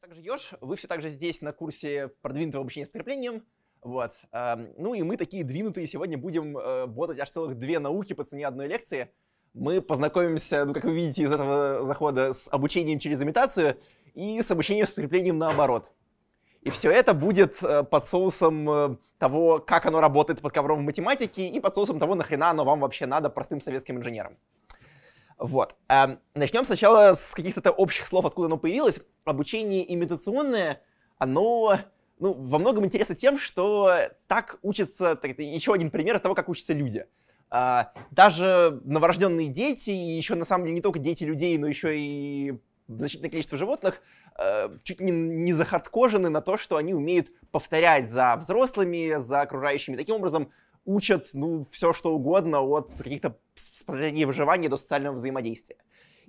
все так же Ёж, вы все так же здесь на курсе продвинутого обучения с подкреплением. Вот. Эм, ну и мы такие двинутые сегодня будем э, ботать аж целых две науки по цене одной лекции. Мы познакомимся, ну как вы видите из этого захода, с обучением через имитацию и с обучением с подкреплением наоборот. И все это будет э, под соусом э, того, как оно работает под ковром в математике, и под соусом того, нахрена оно вам вообще надо простым советским инженерам. Вот. А, эм, начнем сначала с каких-то общих слов, откуда оно появилось. Обучение имитационное, оно ну, во многом интересно тем, что так учатся, так, это еще один пример того, как учатся люди. А, даже новорожденные дети, и еще на самом деле не только дети людей, но еще и значительное количество животных э, чуть не, не захардкожены на то, что они умеют повторять за взрослыми, за окружающими. Таким образом, учат, ну, все что угодно, от каких-то стратегий выживания до социального взаимодействия.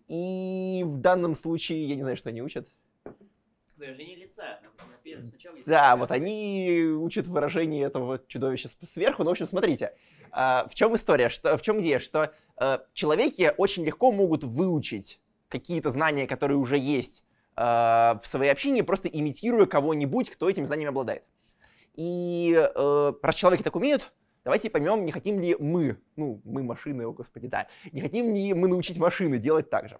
И в данном случае я не знаю, что они учат. Выражение лица. сначала да, вот они учат выражение этого чудовища сверху. Ну, в общем, смотрите, а, в чем история, что, в чем идея, что э, человеки очень легко могут выучить какие-то знания, которые уже есть э, в своей общине, просто имитируя кого-нибудь, кто этим знаниями обладает. И э, раз человеки так умеют, Давайте поймем, не хотим ли мы, ну, мы машины, о господи, да, не хотим ли мы научить машины делать так же.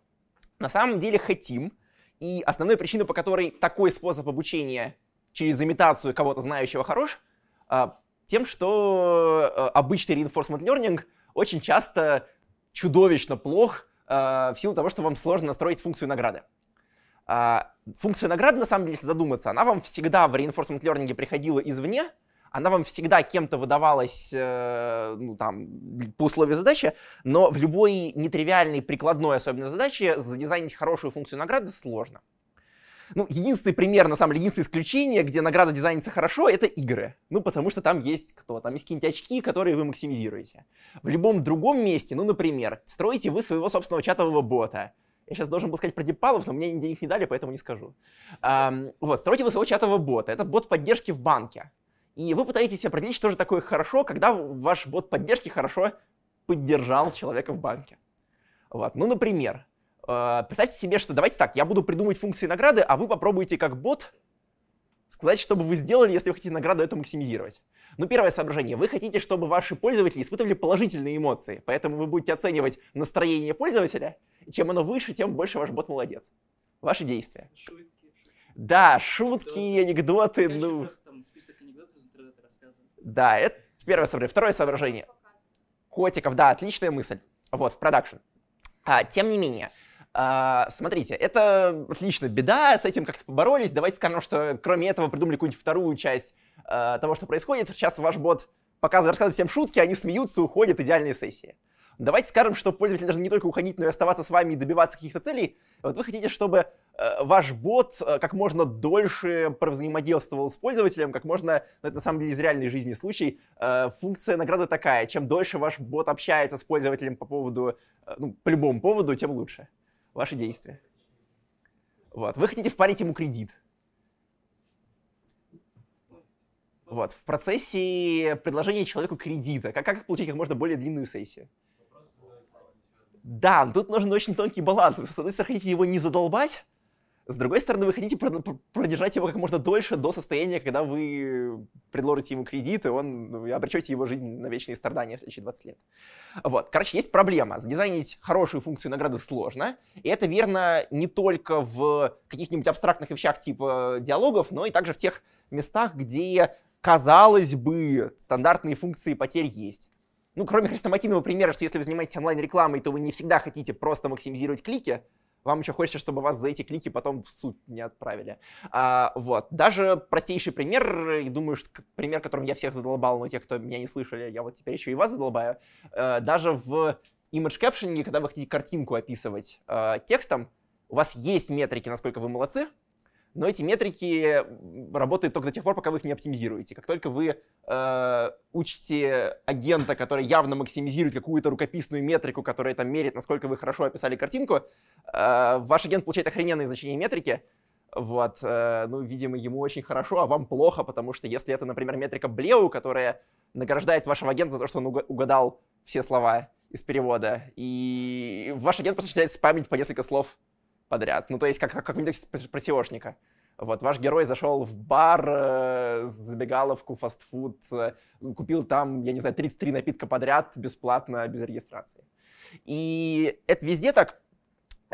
На самом деле хотим, и основная причина, по которой такой способ обучения через имитацию кого-то знающего хорош, а, тем, что э, обычный reinforcement learning очень часто чудовищно плох э, в силу того, что вам сложно настроить функцию награды. А, Функция награды, на самом деле, если задуматься, она вам всегда в reinforcement learning приходила извне, она вам всегда кем-то выдавалась, э, ну, там, по условию задачи, но в любой нетривиальной прикладной особенно задаче задизайнить хорошую функцию награды сложно. Ну, единственный пример, на самом деле, единственное исключение, где награда дизайнится хорошо, это игры. Ну, потому что там есть кто? Там есть какие-нибудь очки, которые вы максимизируете. В любом другом месте, ну, например, строите вы своего собственного чатового бота. Я сейчас должен был сказать про Дипалов, но мне денег не дали, поэтому не скажу. А, вот, строите вы своего чатового бота. Это бот поддержки в банке. И вы пытаетесь определить, что же такое хорошо, когда ваш бот поддержки хорошо поддержал человека в банке. Вот. Ну, например, э, представьте себе, что давайте так, я буду придумывать функции награды, а вы попробуйте как бот сказать, что бы вы сделали, если вы хотите награду это максимизировать. Ну, первое соображение. Вы хотите, чтобы ваши пользователи испытывали положительные эмоции, поэтому вы будете оценивать настроение пользователя. Чем оно выше, тем больше ваш бот молодец. Ваши действия. Шутки. Да, шутки, анекдоты. анекдоты ну... Там список анекдотов да, это первое соображение. Второе соображение. Котиков, да, отличная мысль. Вот, в продакшн. А, тем не менее, а, смотрите, это отлично, беда, с этим как-то поборолись. Давайте скажем, что кроме этого придумали какую-нибудь вторую часть а, того, что происходит. Сейчас ваш бот показывает, рассказывает всем шутки, они смеются, уходят, идеальные сессии давайте скажем, что пользователь должен не только уходить, но и оставаться с вами и добиваться каких-то целей. Вот вы хотите, чтобы э, ваш бот э, как можно дольше провзаимодействовал с пользователем, как можно, ну, это на самом деле из реальной жизни случай, э, функция награды такая, чем дольше ваш бот общается с пользователем по поводу, ну, по любому поводу, тем лучше. Ваши действия. Вот. Вы хотите впарить ему кредит. Вот. В процессе предложения человеку кредита. Как, как получить как можно более длинную сессию? Да, тут нужен очень тонкий баланс. Вы, с одной стороны, хотите его не задолбать, с другой стороны, вы хотите продержать его как можно дольше до состояния, когда вы предложите ему кредит, и он и ну, обречете его жизнь на вечные страдания в следующие 20 лет. Вот. Короче, есть проблема. Задизайнить хорошую функцию награды сложно. И это верно не только в каких-нибудь абстрактных вещах типа диалогов, но и также в тех местах, где, казалось бы, стандартные функции потерь есть. Ну, кроме хрестоматийного примера, что если вы занимаетесь онлайн-рекламой, то вы не всегда хотите просто максимизировать клики, вам еще хочется, чтобы вас за эти клики потом в суд не отправили. А, вот. Даже простейший пример, и думаю, что пример, которым я всех задолбал, но те, кто меня не слышали, я вот теперь еще и вас задолбаю. А, даже в image captioning, когда вы хотите картинку описывать а, текстом, у вас есть метрики, насколько вы молодцы, но эти метрики работают только до тех пор, пока вы их не оптимизируете. Как только вы э, учите агента, который явно максимизирует какую-то рукописную метрику, которая там мерит, насколько вы хорошо описали картинку, э, ваш агент получает охрененные значения метрики. Вот, э, ну, видимо, ему очень хорошо, а вам плохо, потому что если это, например, метрика Блеу, которая награждает вашего агента за то, что он угадал все слова из перевода, и ваш агент просто считает спамить по несколько слов подряд. Ну, то есть как, как, как про SEOшника. Вот, ваш герой зашел в бар, э, забегаловку, фастфуд, э, купил там, я не знаю, 33 напитка подряд, бесплатно, без регистрации. И это везде так.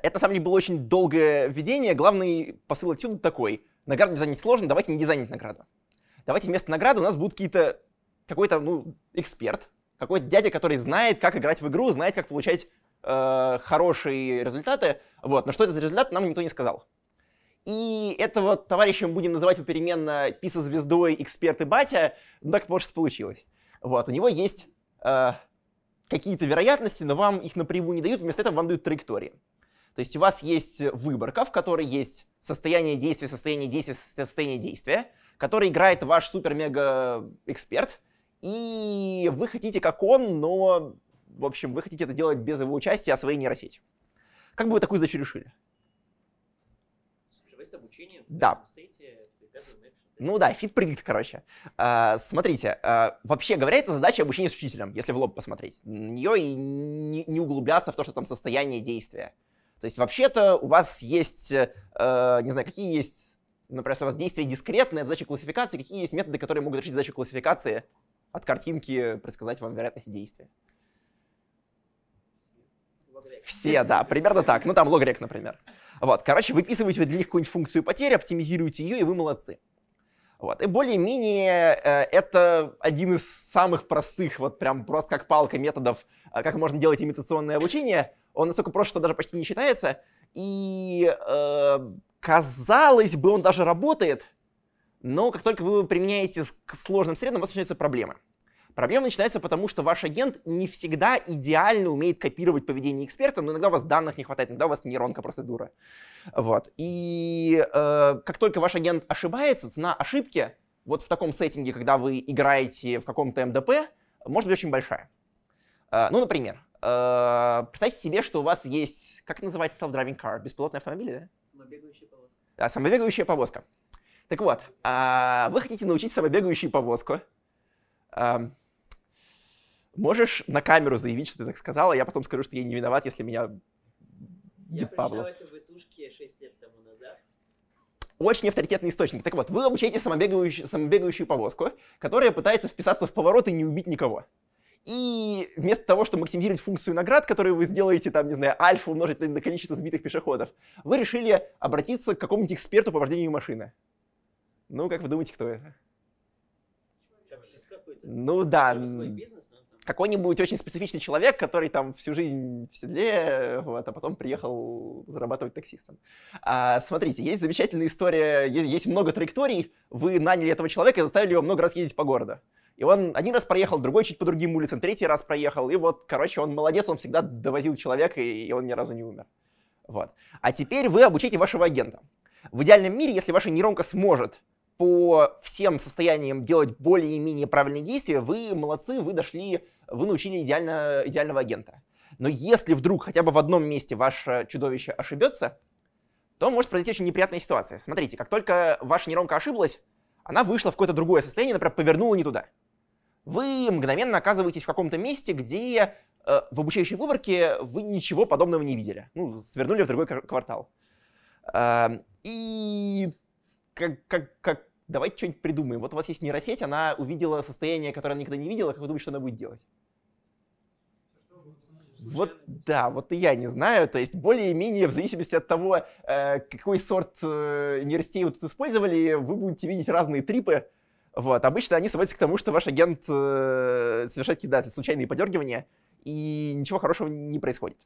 Это, на самом деле, было очень долгое введение. Главный посыл отсюда такой. Награду дизайнить сложно, давайте не дизайнить награду. Давайте вместо награды у нас будут какие-то какой-то ну, эксперт, какой-то дядя, который знает, как играть в игру, знает, как получать э, хорошие результаты, вот. Но что это за результат, нам никто не сказал. И этого товарища мы будем называть попеременно писа звездой эксперт и батя. Ну, так может получилось. Вот. У него есть э, какие-то вероятности, но вам их напрямую не дают, вместо этого вам дают траектории. То есть у вас есть выборка, в которой есть состояние действия, состояние действия, состояние действия, который играет ваш супер-мега-эксперт, и вы хотите как он, но, в общем, вы хотите это делать без его участия, а своей нейросетью. Как бы вы такую задачу решили? Обучение, да. ну да, fit predict, короче. А, смотрите, а, вообще говоря, это задача обучения с учителем, если в лоб посмотреть. На нее и не, углубляться в то, что там состояние действия. То есть вообще-то у вас есть, э, не знаю, какие есть, например, ну, если у вас действия дискретные, задача классификации, какие есть методы, которые могут решить задачу классификации от картинки, предсказать вам вероятность действия. Все, да, примерно так. Ну, там логрек, например. Вот, короче, выписываете для них какую-нибудь функцию потери, оптимизируете ее, и вы молодцы. Вот. И более-менее э, это один из самых простых, вот прям просто как палка методов, э, как можно делать имитационное обучение. Он настолько прост, что даже почти не считается. И э, казалось бы, он даже работает, но как только вы применяете к сложным средам, у вас начинаются проблемы. Проблема начинается потому, что ваш агент не всегда идеально умеет копировать поведение эксперта, но иногда у вас данных не хватает, иногда у вас нейронка просто дура. Вот. И э, как только ваш агент ошибается, цена ошибки вот в таком сеттинге, когда вы играете в каком-то МДП, может быть очень большая. Э, ну, например, э, представьте себе, что у вас есть, как называется self-driving car, беспилотный автомобиль, да? Самобегающая повозка. Да, самобегающая повозка. Так вот, э, вы хотите научить самобегающую повозку. Э, Можешь на камеру заявить, что ты так сказала, я потом скажу, что я не виноват, если меня я Дип Павлов. в Итушке 6 лет тому назад. Очень авторитетный источник. Так вот, вы обучаете самобегающую, самобегающую повозку, которая пытается вписаться в поворот и не убить никого. И вместо того, чтобы максимизировать функцию наград, которую вы сделаете, там, не знаю, альфа умножить на количество сбитых пешеходов, вы решили обратиться к какому-нибудь эксперту по вождению машины. Ну, как вы думаете, кто это? Ну да какой-нибудь очень специфичный человек, который там всю жизнь в седле, вот, а потом приехал зарабатывать таксистом. А, смотрите, есть замечательная история, есть, есть много траекторий, вы наняли этого человека и заставили его много раз ездить по городу. И он один раз проехал, другой чуть по другим улицам, третий раз проехал, и вот, короче, он молодец, он всегда довозил человека, и он ни разу не умер. Вот. А теперь вы обучите вашего агента. В идеальном мире, если ваша нейронка сможет по всем состояниям делать более-менее правильные действия, вы молодцы, вы дошли, вы научили идеально, идеального агента. Но если вдруг хотя бы в одном месте ваше чудовище ошибется, то может произойти очень неприятная ситуация. Смотрите, как только ваша нейронка ошиблась, она вышла в какое-то другое состояние, например, повернула не туда. Вы мгновенно оказываетесь в каком-то месте, где э, в обучающей выборке вы ничего подобного не видели. Ну, свернули в другой квартал. Э, и как, как, как, давайте что-нибудь придумаем. Вот у вас есть нейросеть, она увидела состояние, которое она никогда не видела, как вы думаете, что она будет делать? Вот да, вот и я не знаю. То есть более-менее в зависимости от того, э, какой сорт э, нейросетей вы тут использовали, вы будете видеть разные трипы. Вот. Обычно они сводятся к тому, что ваш агент э, совершает кидатель, случайные подергивания, и ничего хорошего не происходит.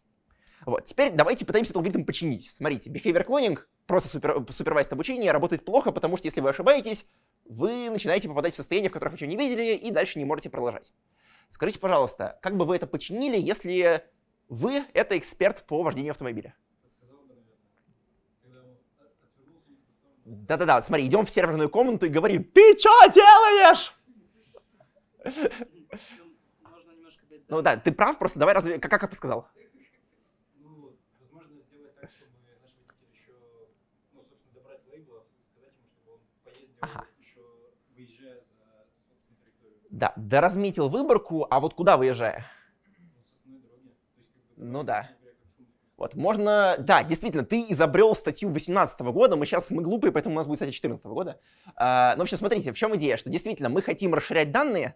Вот. Теперь давайте пытаемся этот алгоритм починить. Смотрите, behavior cloning, просто супер, супервайзд обучение, работает плохо, потому что если вы ошибаетесь, вы начинаете попадать в состояние, в которых вы ничего не видели, и дальше не можете продолжать. Скажите, пожалуйста, как бы вы это починили, если вы — это эксперт по вождению автомобиля? Да-да-да, смотри, идем в серверную комнату и говорим, ты что делаешь? Ну да, ты прав, просто давай разве... Как я подсказал? Да, да разметил выборку, а вот куда выезжая? Ну, ну да. Вот, можно, да, действительно, ты изобрел статью 18 года, мы сейчас, мы глупые, поэтому у нас будет статья 14 года. А, ну, в общем, смотрите, в чем идея, что действительно мы хотим расширять данные,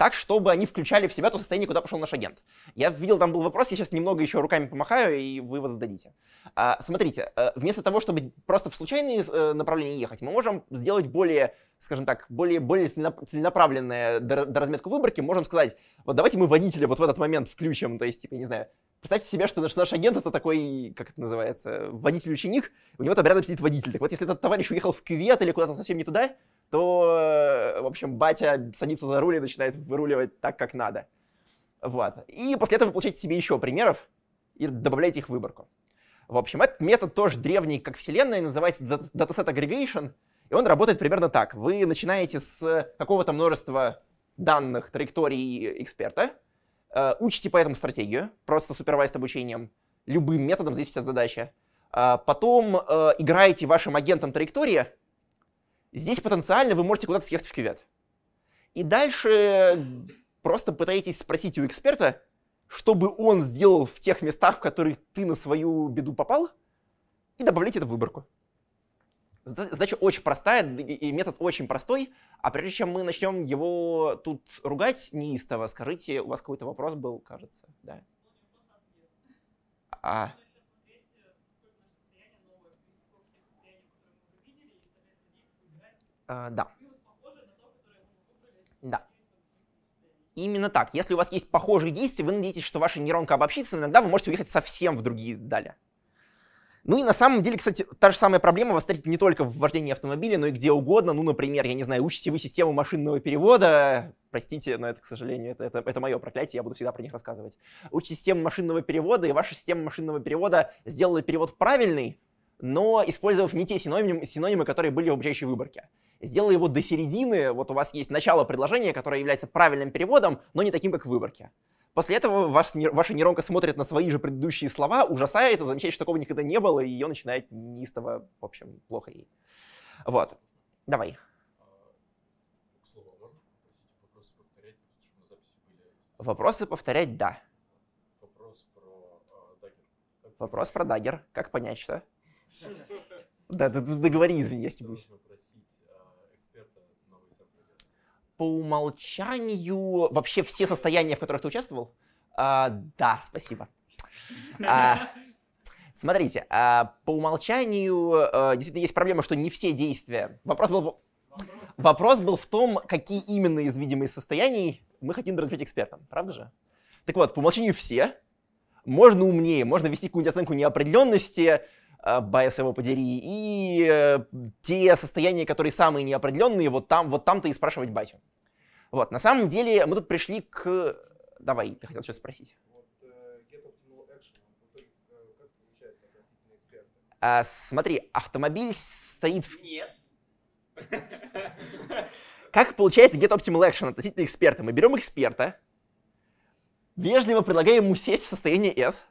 так, чтобы они включали в себя то состояние, куда пошел наш агент. Я видел, там был вопрос, я сейчас немного еще руками помахаю, и вы его зададите. А, смотрите, э, вместо того, чтобы просто в случайные э, направления ехать, мы можем сделать более, скажем так, более, более целенаправленное доразметку выборки. Можем сказать, вот давайте мы водителя вот в этот момент включим, то есть, типа, не знаю, Представьте себе, что наш, наш агент это такой, как это называется, водитель-ученик, у него там рядом сидит водитель. Так вот, если этот товарищ уехал в кювет или куда-то совсем не туда, то, э, в общем, батя садится за руль и начинает выруливать так, как надо. Вот. И после этого вы получаете себе еще примеров и добавляете их в выборку. В общем, этот метод тоже древний, как вселенная, называется Dataset Aggregation, и он работает примерно так. Вы начинаете с какого-то множества данных траекторий эксперта, э, учите по этому стратегию, просто супервайз обучением, любым методом, зависит от задачи. Э, потом играете вашим агентом траектории, Здесь потенциально вы можете куда-то съехать в кювет. И дальше просто пытаетесь спросить у эксперта, что бы он сделал в тех местах, в которых ты на свою беду попал, и добавлять это в выборку. Задача очень простая, и метод очень простой. А прежде чем мы начнем его тут ругать неистово, скажите, у вас какой-то вопрос был, кажется, да? А, А, да. Да. Именно так. Если у вас есть похожие действия, вы надеетесь, что ваша нейронка обобщится, но иногда вы можете уехать совсем в другие дали. Ну и на самом деле, кстати, та же самая проблема вас встретит не только в вождении автомобиля, но и где угодно. Ну, например, я не знаю, учите вы систему машинного перевода. Простите, но это, к сожалению, это, это, это мое проклятие, я буду всегда про них рассказывать. Учите систему машинного перевода, и ваша система машинного перевода сделала перевод правильный, но использовав не те синонимы, синонимы которые были в обучающей выборке сделай его до середины, вот у вас есть начало предложения, которое является правильным переводом, но не таким, как в выборке. После этого ваш, ваша нейронка смотрит на свои же предыдущие слова, ужасается, замечает, что такого никогда не было, и ее начинает неистово, в общем, плохо ей. Вот. Давай. А, а вопросы повторять, да. Вопрос про а, дагер. Вопрос про дагер. Как понять, что? Да, ты договори, извини, я стебусь по умолчанию вообще все состояния, в которых ты участвовал? А, да, спасибо. А, смотрите, а, по умолчанию а, действительно есть проблема, что не все действия. Вопрос был, вопрос. вопрос был в том, какие именно из видимых состояний мы хотим развить экспертам, правда же? Так вот, по умолчанию все. Можно умнее, можно вести какую-нибудь оценку неопределенности, байс э, его подери, и э, те состояния, которые самые неопределенные, вот там, вот там-то и спрашивать батю. Вот, на самом деле мы тут пришли к... Давай, ты хотел сейчас спросить. А, смотри, автомобиль стоит в... Нет. Как получается get optimal action относительно эксперта? Мы берем эксперта, вежливо предлагаем ему сесть в состояние S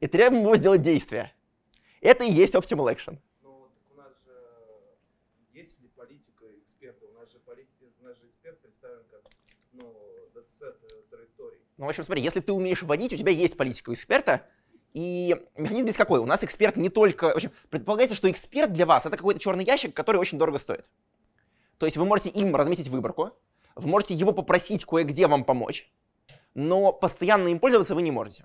и требуем его сделать действие. Это и есть Optimal Action. Но ну, у нас же э, есть ли политика эксперта? У нас же, политика, у нас же эксперт представлен как ну, датасет траекторий. Э, ну, в общем, смотри, если ты умеешь водить, у тебя есть политика эксперта, и механизм здесь какой? У нас эксперт не только... В общем, предполагается, что эксперт для вас — это какой-то черный ящик, который очень дорого стоит. То есть вы можете им разметить выборку, вы можете его попросить кое-где вам помочь, но постоянно им пользоваться вы не можете.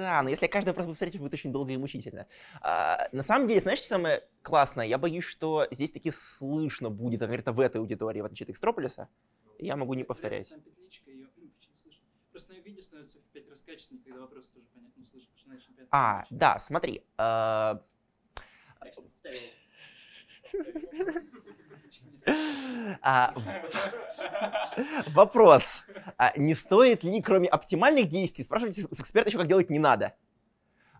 да, но если я каждый вопрос буду повторять, будет очень долго и мучительно. А, на самом деле, знаешь, что самое классное? Я боюсь, что здесь таки слышно будет, а, например, в этой аудитории, в отличие от Экстрополиса. Я могу не повторять. Ну, Просто на видео становится в пять раз качественнее, когда вопрос тоже понятно слышно, потому А, да, смотри. Э... А, вопрос. А не стоит ли, кроме оптимальных действий, спрашивайте с эксперта еще, как делать не надо?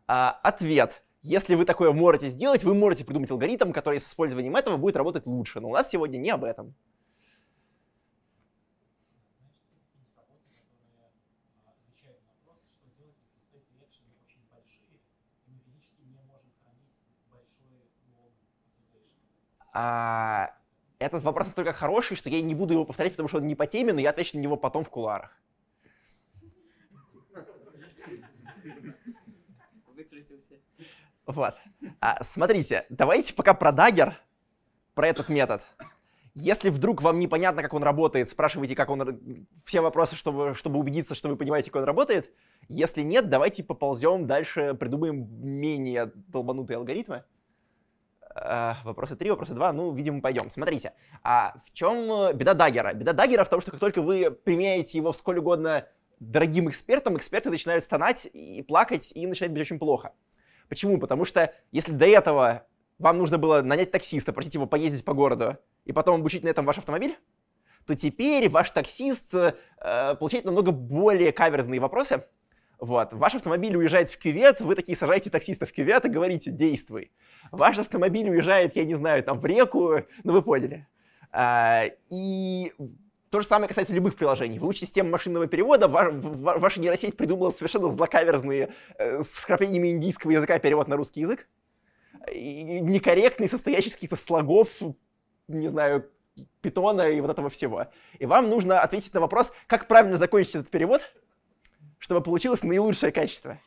А, ответ. Если вы такое можете сделать, вы можете придумать алгоритм, который с использованием этого будет работать лучше. Но у нас сегодня не об этом. А, этот вопрос настолько хороший, что я не буду его повторять, потому что он не по теме, но я отвечу на него потом в куларах. Выкрутимся. Вот. А, смотрите, давайте пока про дагер, про этот метод. Если вдруг вам непонятно, как он работает, спрашивайте, как он... Все вопросы, чтобы, чтобы убедиться, что вы понимаете, как он работает. Если нет, давайте поползем дальше, придумаем менее долбанутые алгоритмы. Вопросы три, вопросы два, ну, видимо, пойдем. Смотрите, а в чем э, беда даггера? Беда даггера в том, что как только вы применяете его в сколь угодно дорогим экспертам, эксперты начинают стонать и плакать, и им начинает быть очень плохо. Почему? Потому что если до этого вам нужно было нанять таксиста, просить его поездить по городу, и потом обучить на этом ваш автомобиль, то теперь ваш таксист э, э получает намного более каверзные вопросы, вот. Ваш автомобиль уезжает в кювет, вы такие сажаете таксиста в кювет и говорите «действуй». Ваш автомобиль уезжает, я не знаю, там в реку, ну вы поняли. А, и то же самое касается любых приложений. Вы учите систему машинного перевода, ва- ва- ваша нейросеть придумала совершенно злокаверзные э, с вкраплениями индийского языка перевод на русский язык, и некорректный, состоящий из каких-то слогов, не знаю, питона и вот этого всего. И вам нужно ответить на вопрос, как правильно закончить этот перевод, чтобы получилось наилучшее качество.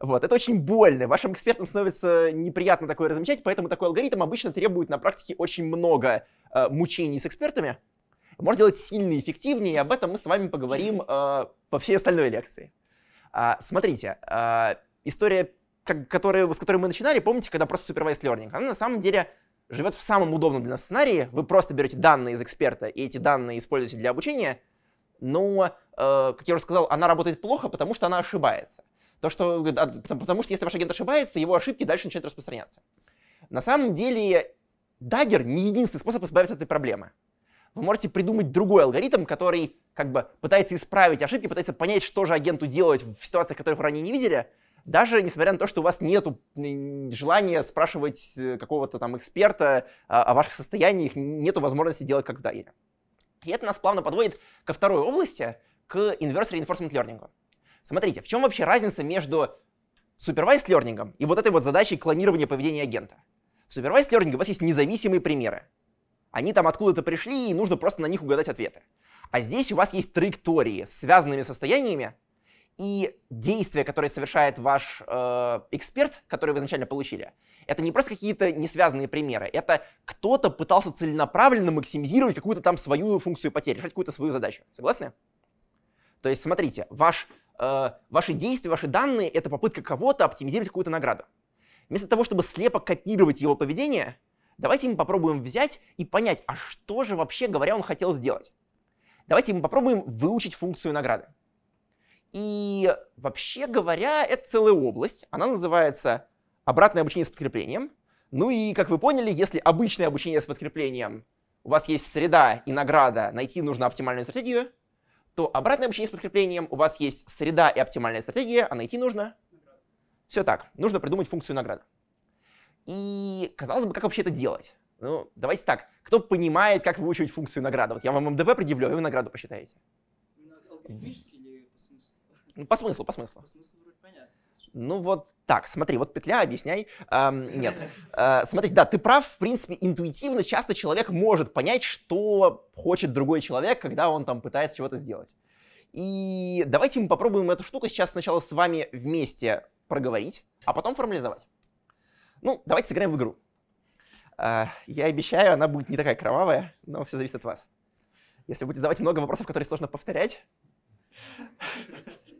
Вот, это очень больно. Вашим экспертам становится неприятно такое размечать, поэтому такой алгоритм обычно требует на практике очень много э, мучений с экспертами. Можно делать сильно эффективнее, и об этом мы с вами поговорим э, по всей остальной лекции. А, смотрите, э, история, как, которая, с которой мы начинали, помните, когда просто supervised learning, она на самом деле живет в самом удобном для нас сценарии. Вы просто берете данные из эксперта и эти данные используете для обучения, но, э, как я уже сказал, она работает плохо, потому что она ошибается. То, что, э, потому что если ваш агент ошибается, его ошибки дальше начинают распространяться. На самом деле, Dagger не единственный способ избавиться от этой проблемы. Вы можете придумать другой алгоритм, который как бы пытается исправить ошибки, пытается понять, что же агенту делать в ситуациях, которых вы ранее не видели, даже несмотря на то, что у вас нет желания спрашивать э, какого-то там эксперта а, о ваших состояниях, нет возможности делать как в Dagger. И это нас плавно подводит ко второй области, к inverse reinforcement learning. Смотрите, в чем вообще разница между supervised learning и вот этой вот задачей клонирования поведения агента? В supervised learning у вас есть независимые примеры. Они там откуда-то пришли, и нужно просто на них угадать ответы. А здесь у вас есть траектории с связанными состояниями, и действия, которые совершает ваш э, эксперт, которые вы изначально получили, это не просто какие-то несвязанные примеры, это кто-то пытался целенаправленно максимизировать какую-то там свою функцию потерь, решать какую-то свою задачу. Согласны? То есть смотрите, ваш, э, ваши действия, ваши данные — это попытка кого-то оптимизировать какую-то награду. Вместо того, чтобы слепо копировать его поведение, давайте мы попробуем взять и понять, а что же вообще говоря он хотел сделать. Давайте мы попробуем выучить функцию награды. И вообще говоря, это целая область. Она называется обратное обучение с подкреплением. Ну и, как вы поняли, если обычное обучение с подкреплением, у вас есть среда и награда, найти нужно оптимальную стратегию, то обратное обучение с подкреплением, у вас есть среда и оптимальная стратегия, а найти нужно... Все так, нужно придумать функцию награды. И, казалось бы, как вообще это делать? Ну, давайте так, кто понимает, как выучивать функцию награда? Вот я вам МДВ предъявлю, а вы награду посчитаете. Алгоритмически ну, по смыслу, по смыслу. По смыслу вроде понятно. Ну вот так, смотри, вот петля, объясняй. Эм, нет, э, смотри, да, ты прав, в принципе, интуитивно часто человек может понять, что хочет другой человек, когда он там пытается чего-то сделать. И давайте мы попробуем эту штуку сейчас сначала с вами вместе проговорить, а потом формализовать. Ну, давайте сыграем в игру. Э, я обещаю, она будет не такая кровавая, но все зависит от вас. Если будете задавать много вопросов, которые сложно повторять,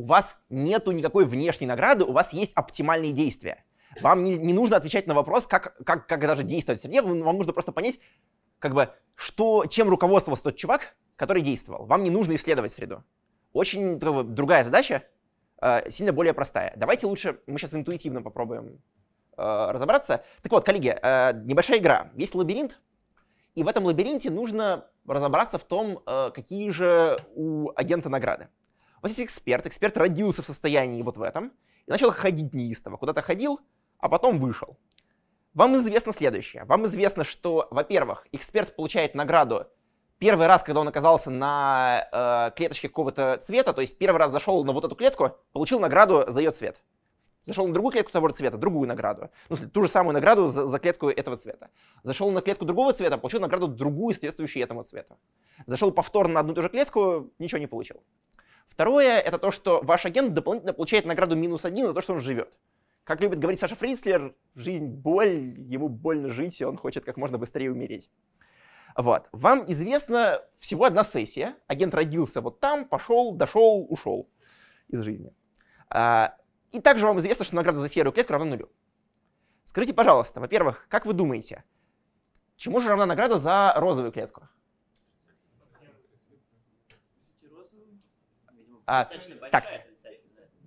у вас нету никакой внешней награды, у вас есть оптимальные действия. Вам не, не нужно отвечать на вопрос, как, как, как даже действовать в среде, вам нужно просто понять, как бы, что, чем руководствовался тот чувак, который действовал. Вам не нужно исследовать среду. Очень как бы, другая задача, э, сильно более простая. Давайте лучше мы сейчас интуитивно попробуем э, разобраться. Так вот, коллеги, э, небольшая игра. Есть лабиринт, и в этом лабиринте нужно разобраться в том, э, какие же у агента награды. Вот есть эксперт, эксперт родился в состоянии вот в этом, и начал ходить неистово, куда-то ходил, а потом вышел. Вам известно следующее. Вам известно, что, во-первых, эксперт получает награду первый раз, когда он оказался на э, клеточке какого-то цвета, то есть первый раз зашел на вот эту клетку, получил награду за ее цвет. Зашел на другую клетку того же цвета, другую награду. Ну, ту же самую награду за, за клетку этого цвета. Зашел на клетку другого цвета, получил награду другую, соответствующую этому цвету. Зашел повторно на одну и ту же клетку, ничего не получил. Второе — это то, что ваш агент дополнительно получает награду минус один за то, что он живет. Как любит говорить Саша Фрицлер, жизнь — боль, ему больно жить, и он хочет как можно быстрее умереть. Вот. Вам известна всего одна сессия. Агент родился вот там, пошел, дошел, ушел из жизни. А, и также вам известно, что награда за серую клетку равна нулю. Скажите, пожалуйста, во-первых, как вы думаете, чему же равна награда за розовую клетку? А, так,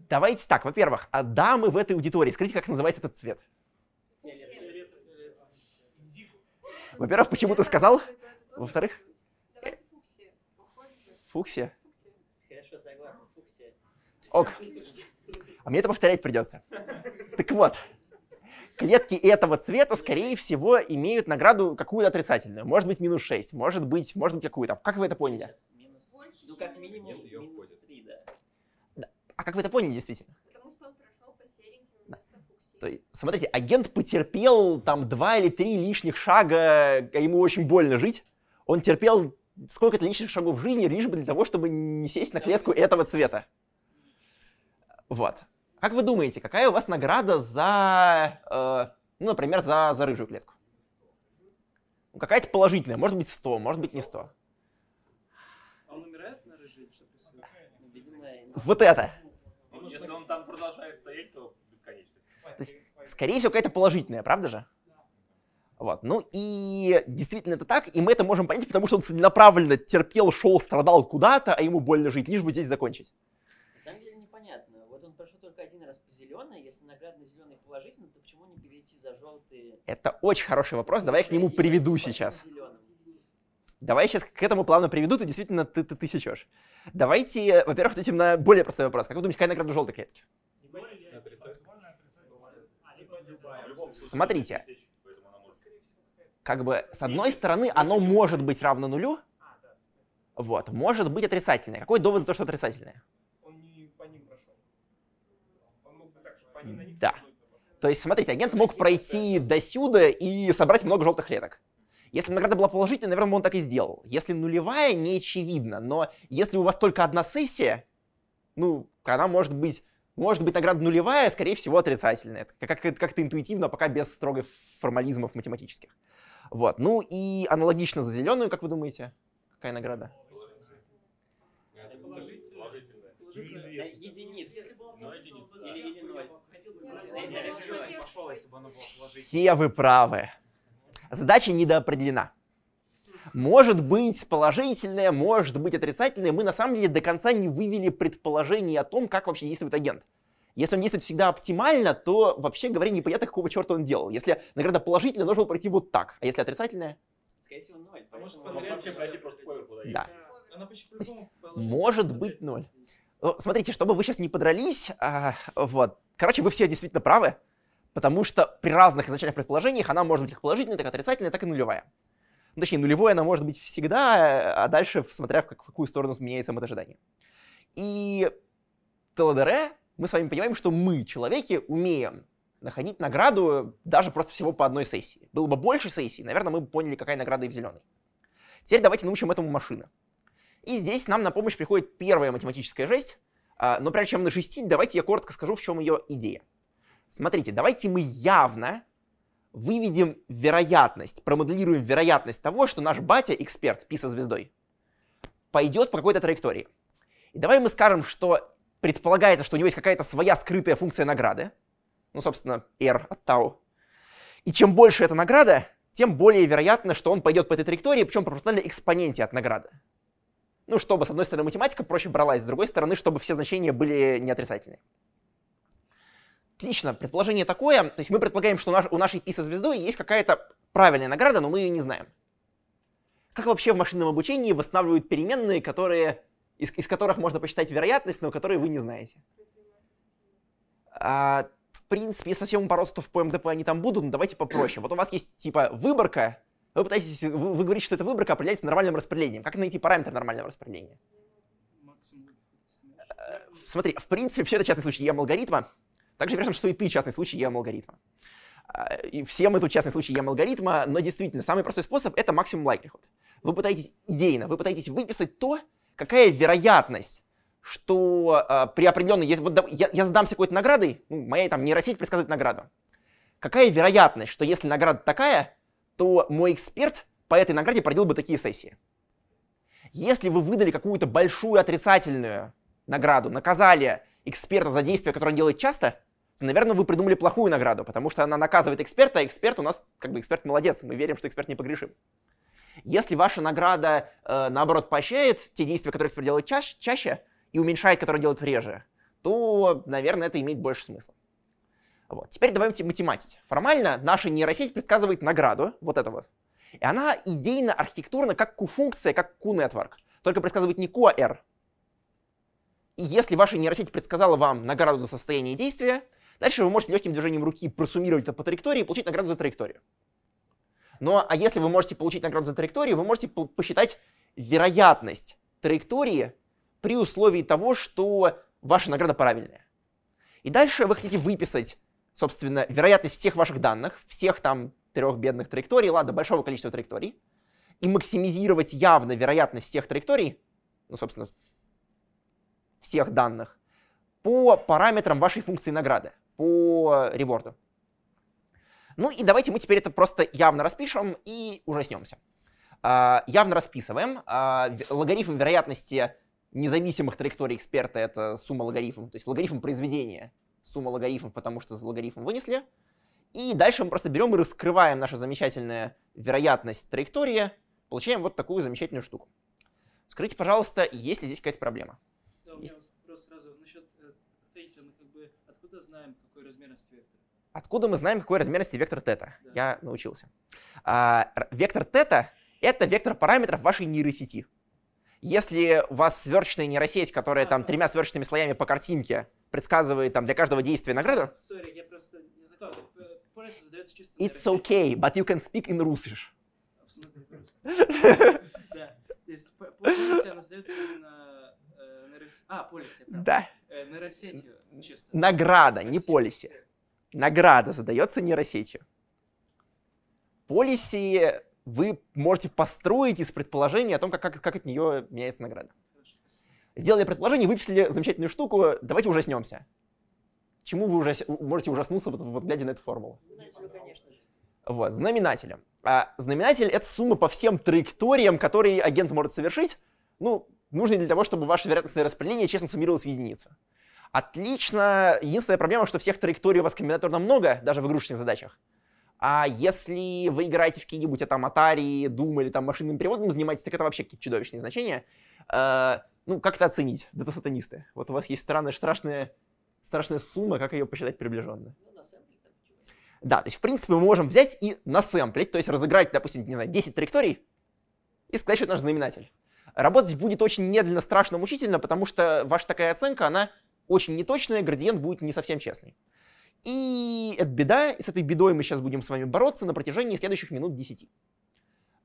давайте так. Во-первых, а дамы в этой аудитории, скажите, как называется этот цвет? Во-первых, почему ты сказал? Во-вторых? Давайте фуксия. Хорошо, согласна, фуксия. Ок. А мне это повторять придется. Так вот, клетки этого цвета, скорее всего, имеют награду какую-то отрицательную. Может быть, минус 6, может быть, может быть, какую-то. Как вы это поняли? Ну, как минимум, минус а как вы это поняли действительно? Потому что он прошел по сереньким вместо фуксии. смотрите, агент потерпел там два или три лишних шага, а ему очень больно жить. Он терпел сколько-то лишних шагов в жизни, лишь бы для того, чтобы не сесть на клетку этого цвета. Вот. Как вы думаете, какая у вас награда за, э, ну, например, за, за рыжую клетку? Ну, какая-то положительная, может быть 100, может быть не 100. Он умирает на рыжей, что происходит? Вот это. Потому ну, Если что... он там продолжает стоять, то бесконечно. То есть, скорее всего, какая-то положительная, правда же? Вот. Ну и действительно это так, и мы это можем понять, потому что он целенаправленно терпел, шел, страдал куда-то, а ему больно жить, лишь бы здесь закончить. На самом деле непонятно. Вот он прошел только один раз по зеленой, если наградный зеленый положительный, то почему не перейти за желтый? Это очень хороший вопрос, давай я к нему приведу сейчас. Зеленый. Давай сейчас к этому плавно приведу, и действительно ты, ты, ты сечешь. Давайте, во-первых, ответим на более простой вопрос. Как вы думаете, какая награда желтой клетки? Смотрите. Как бы, с одной стороны, оно может быть равно нулю, вот, может быть отрицательное. Какой довод за то, что отрицательное? Он не по ним прошел. Он мог бы так же по ним на них Да. То есть, смотрите, агент мог пройти до сюда и собрать много желтых клеток. Если награда была положительная, наверное, бы он так и сделал. Если нулевая, не очевидно. Но если у вас только одна сессия, ну, она может быть может быть, награда нулевая, скорее всего, отрицательная. Это как-то, как-то интуитивно, пока без строгих формализмов математических. Вот. Ну и аналогично за зеленую, как вы думаете, какая награда? Все вы правы задача недоопределена. Может быть положительная, может быть отрицательная. Мы на самом деле до конца не вывели предположений о том, как вообще действует агент. Если он действует всегда оптимально, то вообще говоря непонятно, какого черта он делал. Если награда положительная, должен было пройти вот так. А если отрицательная? Скорее всего, ноль. А может, вообще пройти просто повер Да. Она почти может быть ноль. Ну, смотрите, чтобы вы сейчас не подрались, а, вот. Короче, вы все действительно правы потому что при разных изначальных предположениях она может быть как положительная, так и отрицательная, так и нулевая. Ну, точнее, нулевой она может быть всегда, а дальше, смотря в какую сторону меняется ожидание. И ТЛДР, мы с вами понимаем, что мы, человеки, умеем находить награду даже просто всего по одной сессии. Было бы больше сессий, наверное, мы бы поняли, какая награда и в зеленой. Теперь давайте научим этому машину. И здесь нам на помощь приходит первая математическая жесть. А, но прежде чем нашестить, давайте я коротко скажу, в чем ее идея. Смотрите, давайте мы явно выведем вероятность, промоделируем вероятность того, что наш батя, эксперт, писа со звездой, пойдет по какой-то траектории. И давай мы скажем, что предполагается, что у него есть какая-то своя скрытая функция награды, ну, собственно, R от tau. И чем больше эта награда, тем более вероятно, что он пойдет по этой траектории, причем пропорционально экспоненте от награды. Ну, чтобы, с одной стороны, математика проще бралась, с другой стороны, чтобы все значения были неотрицательные. Отлично, предположение такое, то есть мы предполагаем, что у нашей писа-звезды есть какая-то правильная награда, но мы ее не знаем. Как вообще в машинном обучении восстанавливают переменные, которые, из, из которых можно посчитать вероятность, но которые вы не знаете? А, в принципе, если совсем просто в PMDP они там будут, но ну, давайте попроще. Вот у вас есть типа выборка, вы пытаетесь, вы, вы говорите, что эта выборка определяется нормальным распределением. Как найти параметр нормального распределения? Э, смотри, в принципе, все это частный случай ем алгоритма. Также вероятно, что и ты частный случай EM-алгоритма. Э, и все мы тут частный случай EM-алгоритма, но действительно, самый простой способ — это максимум likelihood. Вы пытаетесь идейно, вы пытаетесь выписать то, какая вероятность, что э, при определенной... Если, вот, я, я задамся какой-то наградой, ну, моя там нейросеть предсказывает награду. Какая вероятность, что если награда такая, то мой эксперт по этой награде проделал бы такие сессии? Если вы выдали какую-то большую отрицательную награду, наказали эксперта за действие, которое он делает часто, то, наверное, вы придумали плохую награду, потому что она наказывает эксперта, а эксперт у нас, как бы, эксперт молодец, мы верим, что эксперт не погрешим. Если ваша награда, э, наоборот, поощряет те действия, которые эксперт делает ча- чаще, и уменьшает, которые делает реже, то, наверное, это имеет больше смысла. Вот. Теперь давайте математить. Формально наша нейросеть предсказывает награду, вот это вот. И она идейно, архитектурно, как Q-функция, как Q-нетворк. Только предсказывает не Q, а R. И если ваша нейросеть предсказала вам награду за состояние действия, дальше вы можете легким движением руки просуммировать это по траектории и получить награду за траекторию. Но ну, а если вы можете получить награду за траекторию, вы можете посчитать вероятность траектории при условии того, что ваша награда правильная. И дальше вы хотите выписать, собственно, вероятность всех ваших данных, всех там трех бедных траекторий, ладно, большого количества траекторий, и максимизировать явно вероятность всех траекторий, ну, собственно, всех данных по параметрам вашей функции награды, по реворду. Ну и давайте мы теперь это просто явно распишем и ужаснемся. А, явно расписываем. А, логарифм вероятности независимых траекторий эксперта — это сумма логарифмов, то есть логарифм произведения, сумма логарифмов, потому что за логарифм вынесли. И дальше мы просто берем и раскрываем нашу замечательную вероятность траектории, получаем вот такую замечательную штуку. Скажите, пожалуйста, есть ли здесь какая-то проблема? Да, у меня вопрос сразу насчет тета. Э, мы как бы откуда знаем, какой размерность вектора? Откуда мы знаем, какой размерности вектор тета? Да. Я научился. А, вектор тета — это вектор параметров вашей нейросети. Если у вас сверчная нейросеть, которая а, там да. тремя сверчными слоями по картинке предсказывает там для каждого действия награду... Sorry, я просто не знаком. Э, Полностью задается чисто It's okay, but you can speak in Russian. Абсолютно. Да. Полностью она задается именно Полис. А, полисе. Да. Э, нейросетью, чисто. Награда, Нейросеть. не полисе. Награда задается нейросетью. Полиси вы можете построить из предположения о том, как, как, как от нее меняется награда. Сделали предположение, выписали замечательную штуку, давайте ужаснемся. Чему вы ужас... можете ужаснуться, вот, вот глядя на эту формулу? Вот, знаменателем. А знаменатель — это сумма по всем траекториям, которые агент может совершить. Ну, нужный для того, чтобы ваше вероятностное распределение честно суммировалось в единицу. Отлично. Единственная проблема, что всех траекторий у вас комбинаторно много, даже в игрушечных задачах. А если вы играете в какие-нибудь а там Atari, Doom или там машинным переводом занимаетесь, так это вообще какие-то чудовищные значения. Э, ну, как это оценить? Дата-сатанисты. Вот у вас есть странная, страшная, страшная сумма, как ее посчитать приближенно? Ну, да, то есть, в принципе, мы можем взять и насэмплить, то есть разыграть, допустим, не знаю, 10 траекторий и сказать, что это наш знаменатель. Работать будет очень медленно, страшно, мучительно, потому что ваша такая оценка, она очень неточная, градиент будет не совсем честный. И это беда, и с этой бедой мы сейчас будем с вами бороться на протяжении следующих минут 10.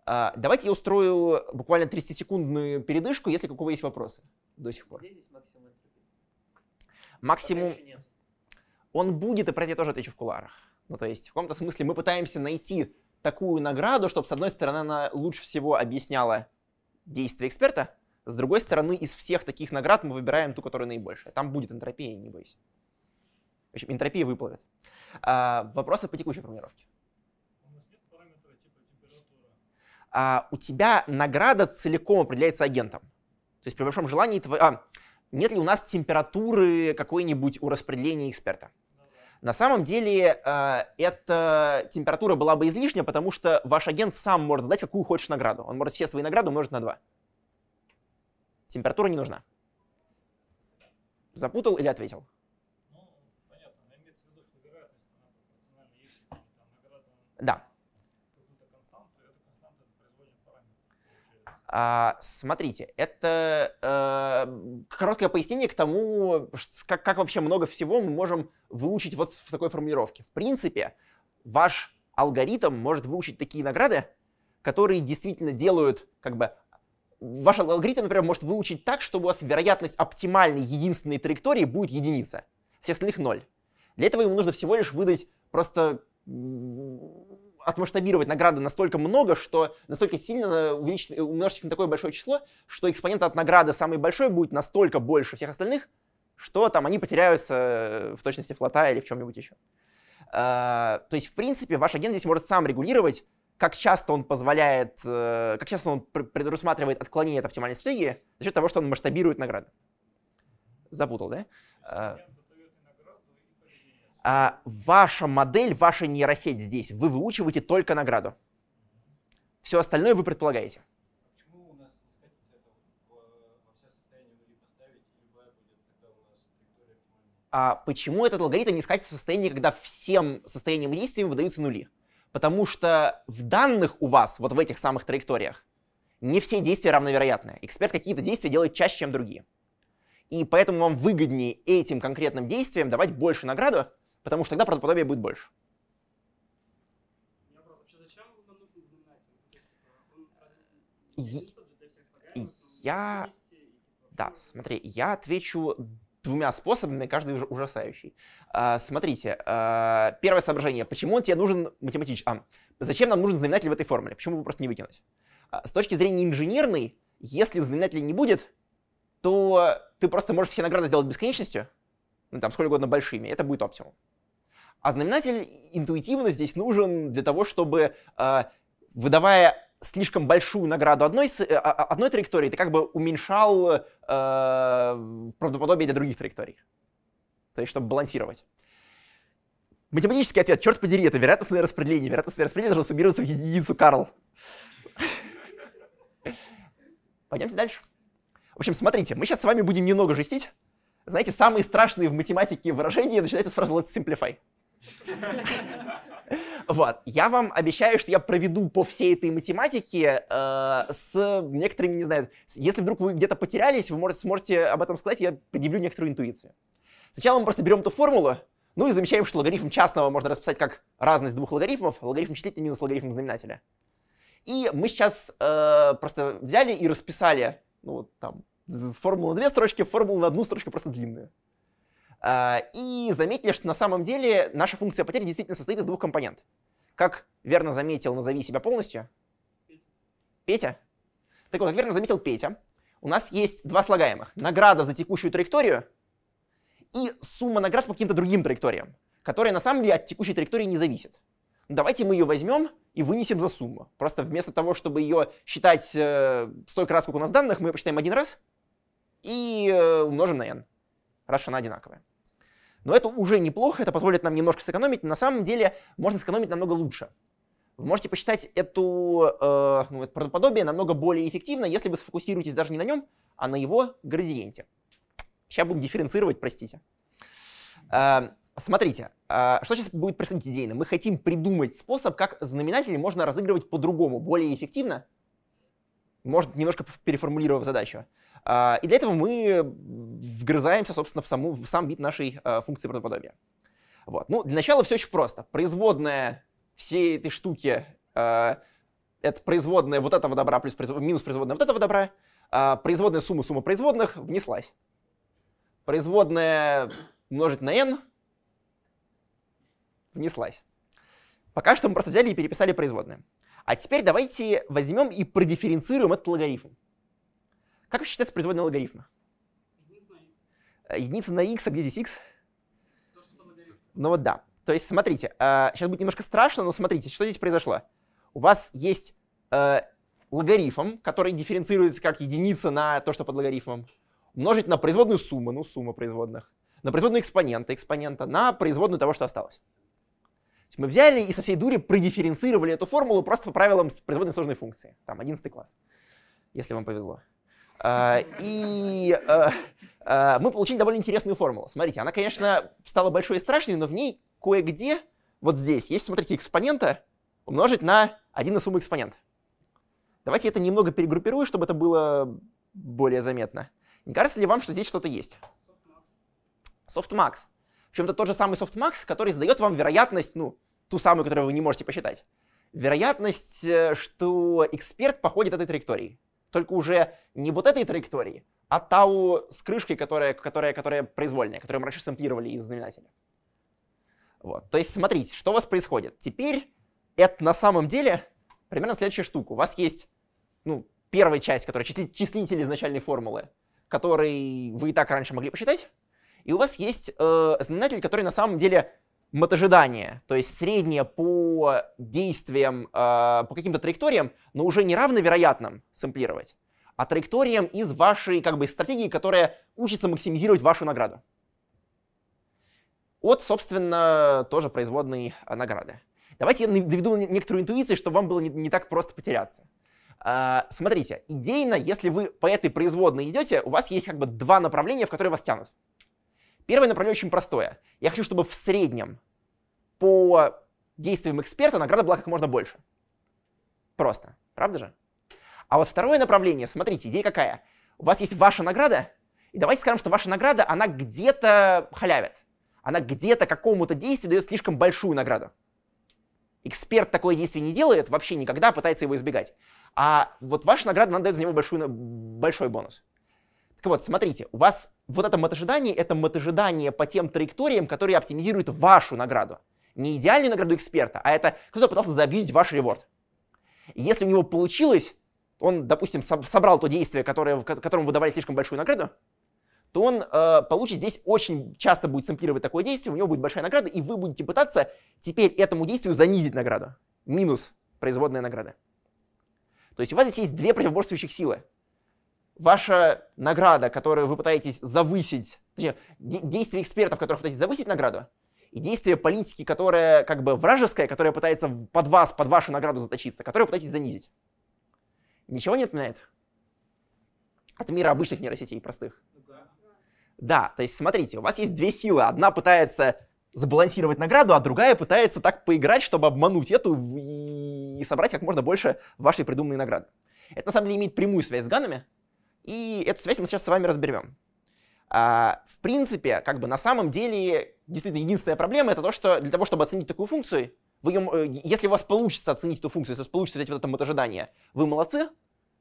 А, давайте я устрою буквально 30-секундную передышку, если у кого есть вопросы до сих пор. Где здесь максимум? Максимум... Он будет, и про это я тоже отвечу в куларах. Ну, то есть, в каком-то смысле мы пытаемся найти такую награду, чтобы, с одной стороны, она лучше всего объясняла действия эксперта. С другой стороны, из всех таких наград мы выбираем ту, которая наибольшая. Там будет энтропия, не бойся. В общем, энтропия выплывет. А, вопросы по текущей формулировке. а, у тебя награда целиком определяется агентом. То есть при большом желании твоя... А, нет ли у нас температуры какой-нибудь у распределения эксперта? На самом деле э, эта температура была бы излишняя, потому что ваш агент сам может задать какую хочешь награду. Он может все свои награды умножить на 2. Температура не нужна. Запутал или ответил? Ну, да. А, смотрите, это э, короткое пояснение к тому, как, как вообще много всего мы можем выучить вот в такой формулировке. В принципе, ваш алгоритм может выучить такие награды, которые действительно делают как бы ваш алгоритм, например, может выучить так, чтобы у вас вероятность оптимальной единственной траектории будет единица, все остальных ноль. Для этого ему нужно всего лишь выдать просто отмасштабировать награды настолько много, что настолько сильно э, увеличить, э, умножить их на такое большое число, что экспонент от награды самый большой будет настолько больше всех остальных, что там они потеряются э, в точности флота или в чем-нибудь еще. А, то есть, в принципе, ваш агент здесь может сам регулировать, как часто он позволяет, как часто он предусматривает отклонение от оптимальной стратегии за счет того, что он масштабирует награды. Запутал, да? А, а, ваша модель, ваша нейросеть здесь, вы выучиваете только награду. Все остальное вы предполагаете. А почему этот алгоритм не скатится в состоянии, когда всем состояниям и действиям выдаются нули? Потому что в данных у вас, вот в этих самых траекториях, не все действия равновероятны. Эксперт какие-то действия делает чаще, чем другие. И поэтому вам выгоднее этим конкретным действиям давать больше награду, потому что тогда правдоподобия будет больше. Я... Да, смотри, я отвечу двумя способами, каждый ужасающий. А, смотрите, а, первое соображение. Почему он тебе нужен математически? А, зачем нам нужен знаменатель в этой формуле? Почему его просто не выкинуть? А, с точки зрения инженерной, если знаменателя не будет, то ты просто можешь все награды сделать бесконечностью, ну, там, сколько угодно большими, это будет оптимум. А знаменатель интуитивно здесь нужен для того, чтобы, э, выдавая слишком большую награду одной, э, а, а, одной траектории, ты как бы уменьшал э, правдоподобие для других траекторий. То есть, чтобы балансировать. Математический ответ, черт подери, это вероятностное распределение. Вероятностное распределение должно суммироваться в единицу, Карл. Пойдемте дальше. В общем, смотрите, мы сейчас с вами будем немного жестить. Знаете, самые страшные в математике выражения начинаются с фразы let's simplify. Вот. Я вам обещаю, что я проведу по всей этой математике э, с некоторыми, не знаю, если вдруг вы где-то потерялись, вы можете, сможете об этом сказать, я предъявлю некоторую интуицию. Сначала мы просто берем эту формулу, ну и замечаем, что логарифм частного можно расписать как разность двух логарифмов, логарифм числителя минус логарифм знаменателя. И мы сейчас э, просто взяли и расписали, ну вот там, формулу на две строчки, формулу на одну строчку, просто длинную. А, и заметили, что на самом деле наша функция потери действительно состоит из двух компонентов. Как верно заметил, назови себя полностью. Петя? Так вот, как верно заметил Петя, у нас есть два слагаемых. Награда за текущую траекторию и сумма наград по каким-то другим траекториям, которые на самом деле от текущей траектории не зависят. Ну, давайте мы ее возьмем и вынесем за сумму. Просто вместо того, чтобы ее считать э, столько раз, сколько у нас данных, мы ее посчитаем один раз и э, умножим на n. Раз она одинаковая. Но это уже неплохо, это позволит нам немножко сэкономить, но на самом деле можно сэкономить намного лучше. Вы можете посчитать эту, э, ну, это правдоподобие намного более эффективно, если вы сфокусируетесь даже не на нем, а на его градиенте. Сейчас будем дифференцировать, простите. Э, смотрите, э, что сейчас будет происходить идейно? Мы хотим придумать способ, как знаменатели можно разыгрывать по-другому, более эффективно, может, немножко переформулировав задачу. А, и для этого мы вгрызаемся, собственно, в, саму, в сам вид нашей а, функции правдоподобия. Вот. Ну, для начала все очень просто. Производная всей этой штуки а, — это производная вот этого добра плюс производ... минус производная вот этого добра, производная сумма сумма производных внеслась. Производная умножить на n внеслась. Пока что мы просто взяли и переписали производные. А теперь давайте возьмем и продифференцируем этот логарифм. Как считается производная логарифма? Единица на x, а где здесь x? ну вот да. То есть смотрите, сейчас э, будет немножко страшно, но смотрите, что здесь произошло. У вас есть э, логарифм, который дифференцируется как единица на то, что под логарифмом, умножить на производную сумму, ну сумма производных, на производную экспонента экспонента, на производную того, что осталось мы взяли и со всей дури продифференцировали эту формулу просто по правилам производной сложной функции. Там 11 класс, если вам повезло. А, и а, а, мы получили довольно интересную формулу. Смотрите, она, конечно, стала большой и страшной, но в ней кое-где, вот здесь, есть, смотрите, экспонента умножить на 1 на сумму экспонента. Давайте это немного перегруппирую, чтобы это было более заметно. Не кажется ли вам, что здесь что-то есть? Softmax. В чем-то тот же самый softmax, который задает вам вероятность, ну, ту самую, которую вы не можете посчитать. Вероятность, э, что эксперт походит этой траектории. Только уже не вот этой траектории, а тау с крышкой, которая, которая, которая произвольная, которую мы раньше сэмплировали из знаменателя. Вот. То есть смотрите, что у вас происходит. Теперь это на самом деле примерно следующая штука. У вас есть ну, первая часть, которая числитель изначальной формулы, который вы и так раньше могли посчитать и у вас есть э, знаменатель, который на самом деле матожидание, то есть среднее по действиям, э, по каким-то траекториям, но уже не равновероятным сэмплировать, а траекториям из вашей как бы стратегии, которая учится максимизировать вашу награду. Вот, собственно, тоже производные э, награды. Давайте я доведу некоторую интуицию, чтобы вам было не, не так просто потеряться. А, смотрите, идейно, если вы по этой производной идете, у вас есть как бы два направления, в которые вас тянут. Первое направление очень простое. Я хочу, чтобы в среднем по действиям эксперта награда была как можно больше. Просто. Правда же? А вот второе направление, смотрите, идея какая. У вас есть ваша награда, и давайте скажем, что ваша награда, она где-то халявит. Она где-то какому-то действию дает слишком большую награду. Эксперт такое действие не делает вообще никогда, пытается его избегать. А вот ваша награда, она дает за него большую, большой бонус. Так вот, смотрите, у вас вот это мотожидание, это мотожидание по тем траекториям, которые оптимизируют вашу награду. Не идеальную награду эксперта, а это кто-то пытался забить ваш реворд. Если у него получилось, он, допустим, собрал то действие, которое, которому вы давали слишком большую награду, то он э, получит здесь очень часто будет сэмплировать такое действие, у него будет большая награда, и вы будете пытаться теперь этому действию занизить награду. Минус производная награда. То есть у вас здесь есть две противоборствующих силы ваша награда, которую вы пытаетесь завысить, точнее, действия экспертов, которых пытаетесь завысить награду, и действия политики, которая как бы вражеская, которая пытается под вас, под вашу награду заточиться, которую вы пытаетесь занизить. Ничего не отменяет? От мира обычных нейросетей простых. Да, то есть смотрите, у вас есть две силы. Одна пытается сбалансировать награду, а другая пытается так поиграть, чтобы обмануть эту и собрать как можно больше вашей придуманной награды. Это на самом деле имеет прямую связь с ганами, и эту связь мы сейчас с вами разберем. А, в принципе, как бы на самом деле, действительно, единственная проблема это то, что для того, чтобы оценить такую функцию, вы ее, э, если у вас получится оценить эту функцию, если у вас получится взять вот это ожидание, вы молодцы,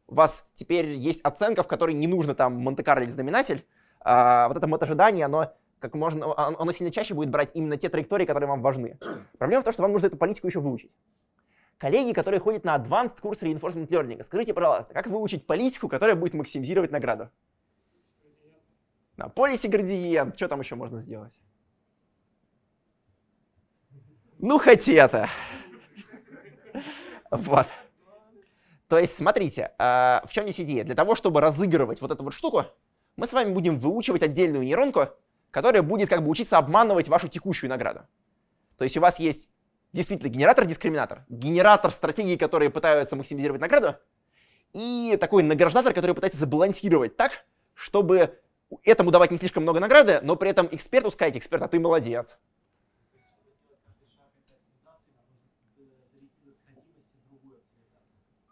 у вас теперь есть оценка, в которой не нужно там Монте-Карло или знаменатель. А, вот это мотожидание, оно как можно, оно сильно чаще будет брать именно те траектории, которые вам важны. Проблема в том, что вам нужно эту политику еще выучить коллеги, которые ходят на advanced курс reinforcement learning, скажите, пожалуйста, как выучить политику, которая будет максимизировать награду? На policy градиент, что там еще можно сделать? Ну, хоть это. Вот. То есть, смотрите, а, в чем здесь идея? Для того, чтобы разыгрывать вот эту вот штуку, мы с вами будем выучивать отдельную нейронку, которая будет как бы учиться обманывать вашу текущую награду. То есть у вас есть действительно генератор-дискриминатор, генератор стратегии, которые пытаются максимизировать награду, и такой награждатор, который пытается забалансировать так, чтобы этому давать не слишком много награды, но при этом эксперту ну, сказать, эксперт, а ты молодец.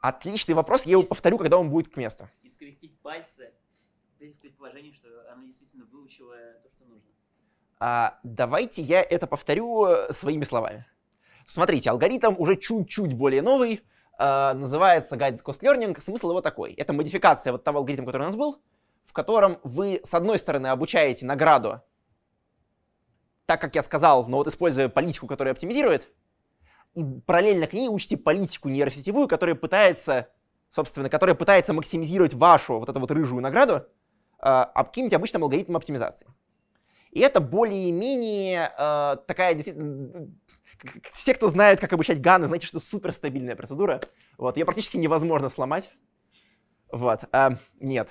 Отличный вопрос, я его повторю, когда он будет к месту. И скрестить пальцы, в что она действительно выучила то, что нужно. А, давайте я это повторю своими словами. Смотрите, алгоритм уже чуть-чуть более новый, э, называется Guided Cost Learning. Смысл его такой. Это модификация вот того алгоритма, который у нас был, в котором вы, с одной стороны, обучаете награду, так как я сказал, но вот используя политику, которая оптимизирует, и параллельно к ней учите политику нейросетевую, которая пытается, собственно, которая пытается максимизировать вашу вот эту вот рыжую награду э, каким-нибудь обычным алгоритмом оптимизации. И это более-менее э, такая действительно все, кто знает, как обучать ганы, знаете, что суперстабильная процедура. Вот, ее практически невозможно сломать. Вот, а, нет.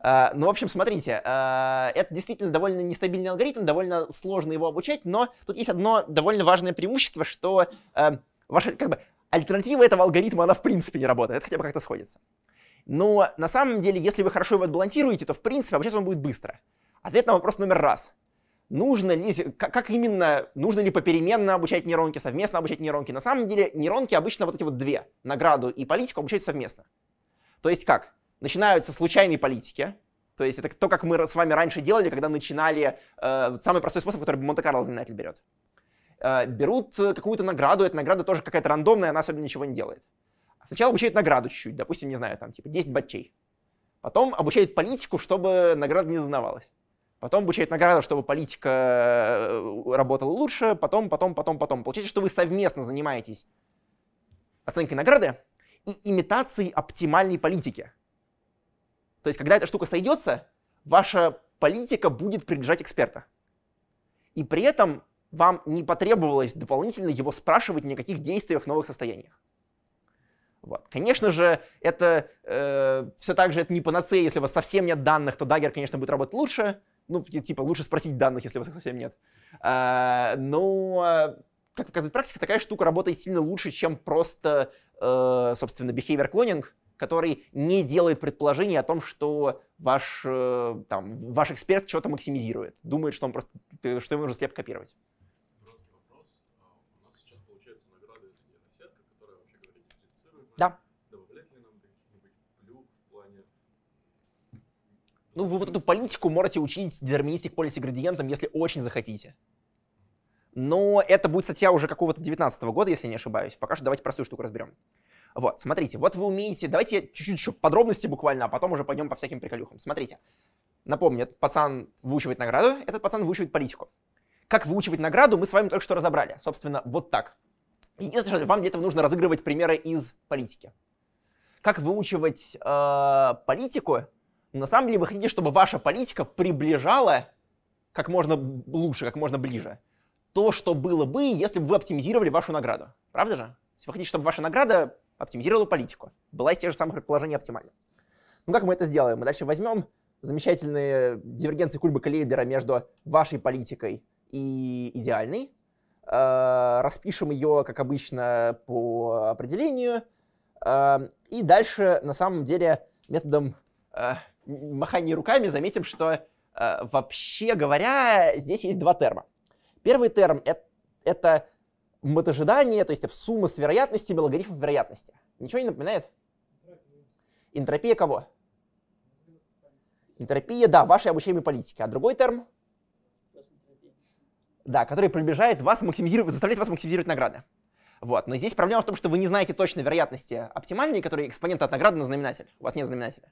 А, ну, в общем, смотрите, а, это действительно довольно нестабильный алгоритм, довольно сложно его обучать, но тут есть одно довольно важное преимущество, что а, ваша, как бы, альтернатива этого алгоритма, она в принципе не работает, это хотя бы как-то сходится. Но на самом деле, если вы хорошо его отбалансируете, то в принципе обучаться он будет быстро. Ответ на вопрос номер раз – нужно ли, как именно, нужно ли попеременно обучать нейронки, совместно обучать нейронки. На самом деле нейронки обычно вот эти вот две, награду и политику, обучают совместно. То есть как? Начинаются случайные политики, то есть это то, как мы с вами раньше делали, когда начинали, э, самый простой способ, который Монте-Карло знаменатель берет. Э, берут какую-то награду, эта награда тоже какая-то рандомная, она особенно ничего не делает. Сначала обучают награду чуть-чуть, допустим, не знаю, там типа 10 батчей. Потом обучают политику, чтобы награда не зазнавалась потом обучать награду, чтобы политика э, работала лучше, потом, потом, потом, потом. Получается, что вы совместно занимаетесь оценкой награды и имитацией оптимальной политики. То есть, когда эта штука сойдется, ваша политика будет приближать эксперта. И при этом вам не потребовалось дополнительно его спрашивать ни о каких действиях, новых состояниях. Вот. Конечно же, это э, все так же это не панацея, если у вас совсем нет данных, то Dagger, конечно, будет работать лучше, ну, типа, лучше спросить данных, если у вас их совсем нет. А, но, ну, а, как показывает практика, такая штука работает сильно лучше, чем просто, э, собственно, behavior cloning, который не делает предположений о том, что ваш, э, там, ваш эксперт что-то максимизирует. Думает, что, он просто, что ему нужно слепо копировать. Ну, вы вот эту политику можете учить детерминистик полиси градиентом, если очень захотите. Но это будет статья уже какого-то 19 -го года, если я не ошибаюсь. Пока что давайте простую штуку разберем. Вот, смотрите, вот вы умеете... Давайте чуть-чуть еще подробности буквально, а потом уже пойдем по всяким приколюхам. Смотрите. Напомню, этот пацан выучивает награду, этот пацан выучивает политику. Как выучивать награду, мы с вами только что разобрали. Собственно, вот так. Единственное, что вам для этого нужно разыгрывать примеры из политики. Как выучивать э, политику, на самом деле вы хотите, чтобы ваша политика приближала как можно лучше, как можно ближе то, что было бы, если бы вы оптимизировали вашу награду. Правда же? Если вы хотите, чтобы ваша награда оптимизировала политику, была из тех же самых предположений оптимальна. Ну как мы это сделаем? Мы дальше возьмем замечательные дивергенции Кульбека Лейбера между вашей политикой и идеальной, э, распишем ее, как обычно, по определению, э, и дальше, на самом деле, методом э, махании руками заметим, что э, вообще говоря, здесь есть два терма. Первый терм это, это мотожидание, то есть сумма с вероятностями, логарифм вероятности. Ничего не напоминает? Энтропия кого? Энтропия, да, вашей обучаемой политики. А другой терм? Да, который приближает вас максимизировать, заставляет вас максимизировать награды. Вот. Но здесь проблема в том, что вы не знаете точно вероятности оптимальной, которые экспонент от награды на знаменатель. У вас нет знаменателя.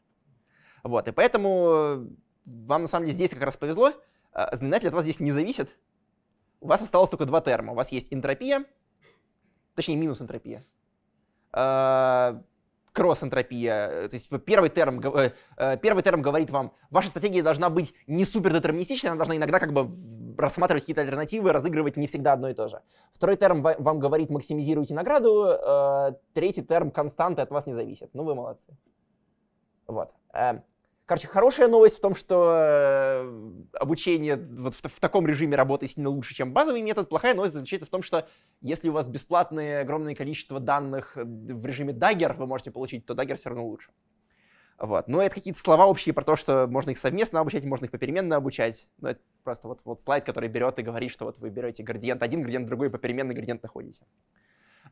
Вот, и поэтому э, вам на самом деле здесь как раз повезло, э, знаменатель от вас здесь не зависит, у вас осталось только два терма. У вас есть энтропия, точнее минус энтропия, э, кросс-энтропия, то есть типа, первый терм, первый терм говорит вам, ваша стратегия должна быть не супер она должна иногда как бы рассматривать какие-то альтернативы, разыгрывать не всегда одно и то же. Второй терм вам говорит максимизируйте награду, третий терм константы от вас не зависит. Ну вы молодцы. Вот. Короче, хорошая новость в том, что э, обучение вот в, в таком режиме работы сильно лучше, чем базовый метод. Плохая новость заключается в том, что если у вас бесплатное огромное количество данных э, в режиме Dagger вы можете получить, то Dagger все равно лучше. Вот. Но это какие-то слова общие про то, что можно их совместно обучать, можно их попеременно обучать. Но это просто вот, вот слайд, который берет и говорит, что вот вы берете градиент один, градиент другой, и попеременно градиент находите.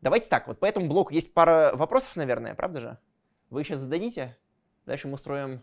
Давайте так, вот по этому блоку есть пара вопросов, наверное, правда же? Вы сейчас зададите, дальше мы устроим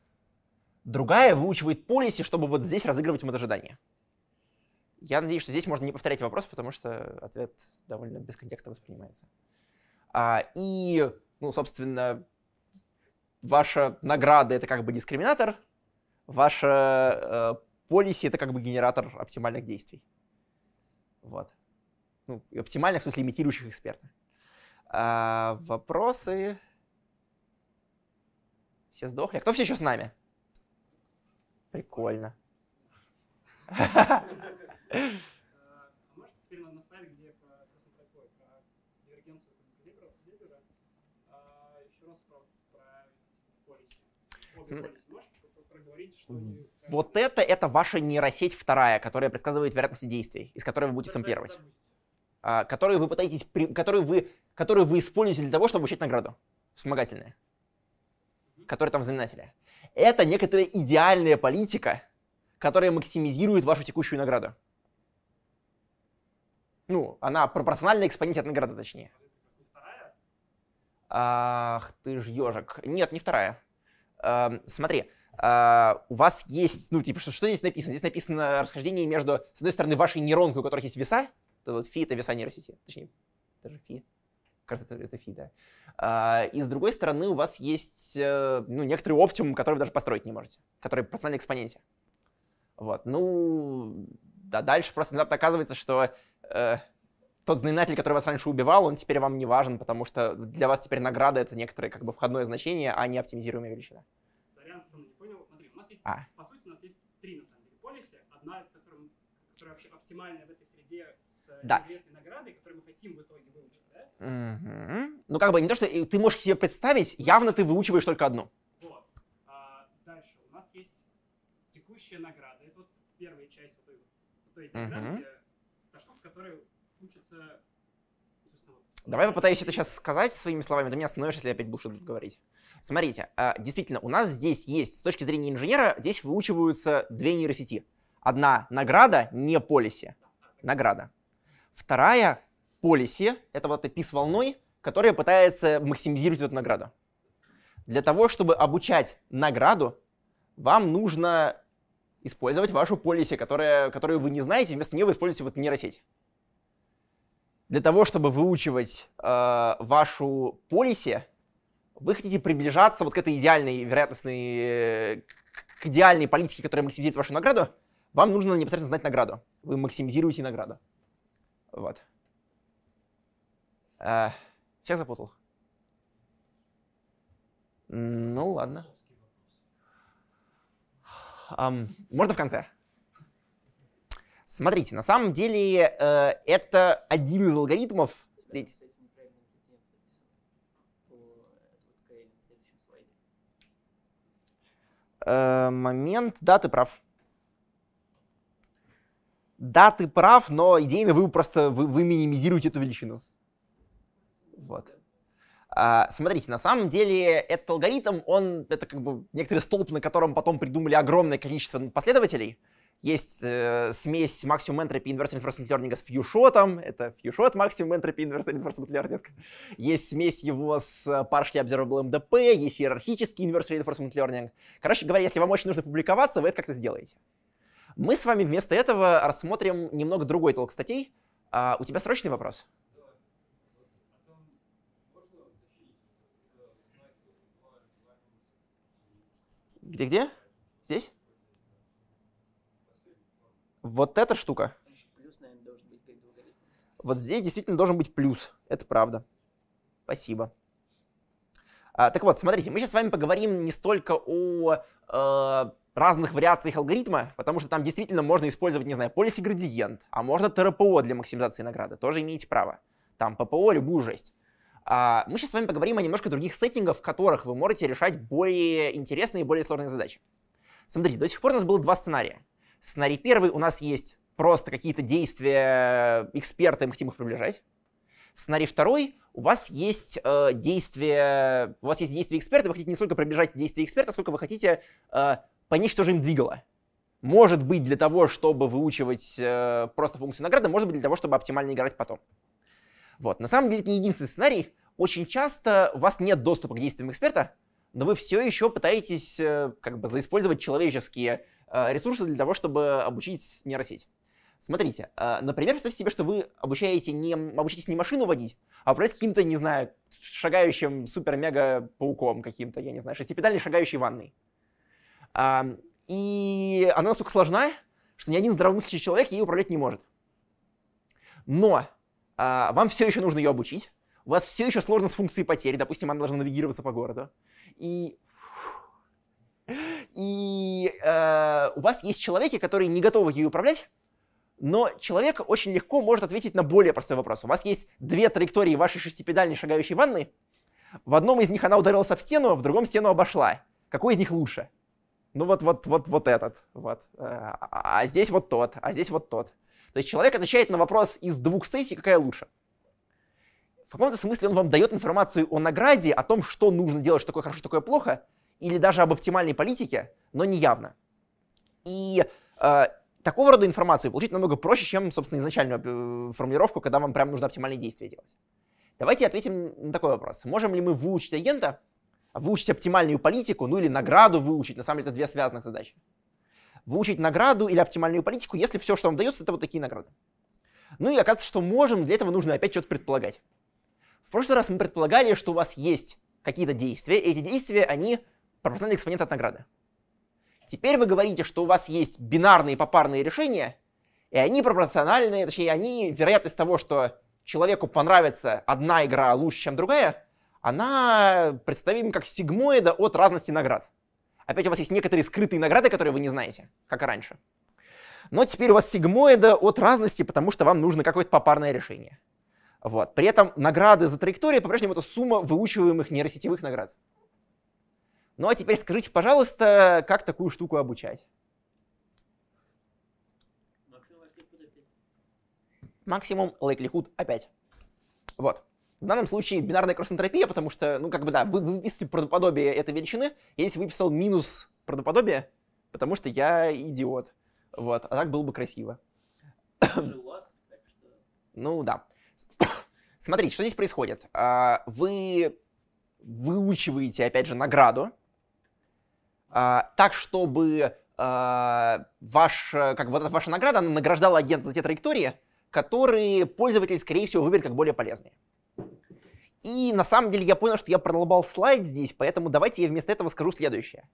Другая выучивает полиси, чтобы вот здесь разыгрывать мод ожидания. Я надеюсь, что здесь можно не повторять вопрос, потому что ответ довольно без контекста воспринимается. А, и, ну, собственно, ваша награда — это как бы дискриминатор, ваша э, это как бы генератор оптимальных действий. Вот. Ну, оптимальных, в смысле, имитирующих эксперта. А, вопросы? Все сдохли? А кто все еще с нами? Прикольно. Может, теперь нам наставить, где про такой, про дивергенцию калибров севера, еще раз про полиси. Вот это, это ваша нейросеть вторая, которая предсказывает вероятности действий, из которой вы будете сампировать. А, которую вы пытаетесь, которую вы, которые вы используете для того, чтобы учить награду вспомогательные, которые там в знаменателе. Это некоторая идеальная политика, которая максимизирует вашу текущую награду. Ну, она пропорциональна экспоненте от награды, точнее. Ах, ты ж ежик. Нет, не вторая. А, смотри, а, у вас есть, ну, типа, что, что здесь написано? Здесь написано расхождение между, с одной стороны, вашей нейронкой, у которых есть веса, это вот фи, это веса нейросети, точнее, даже фи, кажется, это, это фида. А, и с другой стороны, у вас есть э, ну, некоторый оптимум, который вы даже построить не можете, который профессиональный экспоненте. Вот, ну, да, дальше просто внезапно оказывается, что э, тот знаменатель, который вас раньше убивал, он теперь вам не важен, потому что для вас теперь награда — это некоторое как бы входное значение, а не оптимизируемая величина. Сорян, не понял. Смотри, у нас есть, а. по сути, у нас есть три, на самом деле, полиси. Одна, которая, которая вообще оптимальная в этой среде Э, да. известной наградой, которую мы хотим в итоге выучить, да? Угу. Ну, как бы не то, что ты можешь себе представить, явно ты выучиваешь только одну. Вот. А дальше у нас есть текущая награда. Это вот первая часть вот той, вот той награды, угу. та штука, которая учится Давай попытаюсь это сейчас сказать своими словами, а ты меня остановишь, если я опять буду что-то говорить. Смотрите, а, действительно, у нас здесь есть, с точки зрения инженера, здесь выучиваются две нейросети. Одна награда, не полиси. Награда. Вторая полиси — это вот эта пис-волной, которая пытается максимизировать эту награду. Для того, чтобы обучать награду, вам нужно использовать вашу полиси, которая, которую вы не знаете, вместо нее вы используете вот нейросеть. Для того, чтобы выучивать э, вашу полиси, вы хотите приближаться вот к этой идеальной вероятностной, к идеальной политике, которая максимизирует вашу награду, вам нужно непосредственно знать награду. Вы максимизируете награду. Вот. А, э, сейчас запутал. Ну ладно. Um, можно в конце? Смотрите, на самом деле э, это один из алгоритмов. Э, э, момент, да, ты прав. Да, ты прав, но идейно вы просто вы, вы минимизируете эту величину. Вот. А, смотрите, на самом деле этот алгоритм, он это как бы некоторый столб, на котором потом придумали огромное количество последователей. Есть э, смесь максимум entropy inverse reinforcement learning с фьюшотом, это фьюшот максимум entropy inverse reinforcement learning. Есть смесь его с partially observable MDP, есть иерархический inverse reinforcement learning. Короче говоря, если вам очень нужно публиковаться, вы это как-то сделаете. Мы с вами вместо этого рассмотрим немного другой толк статей. А, у тебя срочный вопрос? Где-где? Здесь? Вот эта штука. Вот здесь действительно должен быть плюс. Это правда. Спасибо. А, так вот, смотрите, мы сейчас с вами поговорим не столько о э, разных вариаций их алгоритма, потому что там действительно можно использовать, не знаю, полис градиент, а можно ТРПО для максимизации награды, тоже имеете право. Там ППО, любую жесть. А мы сейчас с вами поговорим о немножко других сеттингах, в которых вы можете решать более интересные и более сложные задачи. Смотрите, до сих пор у нас было два сценария. Сценарий первый у нас есть просто какие-то действия э, эксперта, мы хотим их приближать. Сценарий второй, у вас есть э, действие, у вас есть действия эксперта, вы хотите не столько приближать действия эксперта, сколько вы хотите э, по что же им двигало. Может быть для того, чтобы выучивать э, просто функцию награды, может быть для того, чтобы оптимально играть потом. Вот. На самом деле это не единственный сценарий. Очень часто у вас нет доступа к действиям эксперта, но вы все еще пытаетесь э, как бы заиспользовать человеческие э, ресурсы для того, чтобы обучить нейросеть. Смотрите, э, например, представьте себе, что вы обучаете не, обучаетесь не машину водить, а управлять каким-то, не знаю, шагающим супер-мега-пауком каким-то, я не знаю, шестипедальной шагающей ванной и она настолько сложна, что ни один здравомыслящий человек ей управлять не может. Но а, вам все еще нужно ее обучить, у вас все еще сложно с функцией потери, допустим, она должна навигироваться по городу, и, и а, у вас есть человеки, которые не готовы ей управлять, но человек очень легко может ответить на более простой вопрос. У вас есть две траектории вашей шестипедальной шагающей ванны, в одном из них она ударилась об стену, в другом стену обошла. Какой из них лучше? ну вот, вот, вот, вот этот, вот, э, а, а здесь вот тот, а здесь вот тот. То есть человек отвечает на вопрос из двух сессий, какая лучше. В каком-то смысле он вам дает информацию о награде, о том, что нужно делать, что такое хорошо, что такое плохо, или даже об оптимальной политике, но не явно. И э, такого рода информацию получить намного проще, чем, собственно, изначальную э, формулировку, когда вам прям нужно оптимальные действия делать. Давайте ответим на такой вопрос. Можем ли мы выучить агента выучить оптимальную политику, ну или награду выучить, на самом деле это две связанных задачи. Выучить награду или оптимальную политику, если все, что вам дается, это вот такие награды. Ну и оказывается, что можем, для этого нужно опять что-то предполагать. В прошлый раз мы предполагали, что у вас есть какие-то действия, и эти действия, они пропорциональный экспонент от награды. Теперь вы говорите, что у вас есть бинарные попарные решения, и они пропорциональные, точнее, они вероятность того, что человеку понравится одна игра лучше, чем другая, она представима как сигмоида от разности наград. Опять у вас есть некоторые скрытые награды, которые вы не знаете, как и раньше. Но теперь у вас сигмоида от разности, потому что вам нужно какое-то попарное решение. Вот. При этом награды за траекторию, по-прежнему это сумма выучиваемых нейросетевых наград. Ну а теперь скажите, пожалуйста, как такую штуку обучать? Максимум likelihood опять. Вот. В данном случае бинарная кросс-энтропия, потому что, ну, как бы, да, вы, выписали выписываете правдоподобие этой величины, я здесь выписал минус правдоподобие, потому что я идиот. Вот, а так было бы красиво. ну, да. Смотрите, что здесь происходит. А, вы выучиваете, опять же, награду, а, так, чтобы а, ваш, как бы, вот ваша награда, она награждала агента за те траектории, которые пользователь, скорее всего, выберет как более полезные. И на самом деле я понял, что я пролобал слайд здесь, поэтому давайте я вместо этого скажу следующее.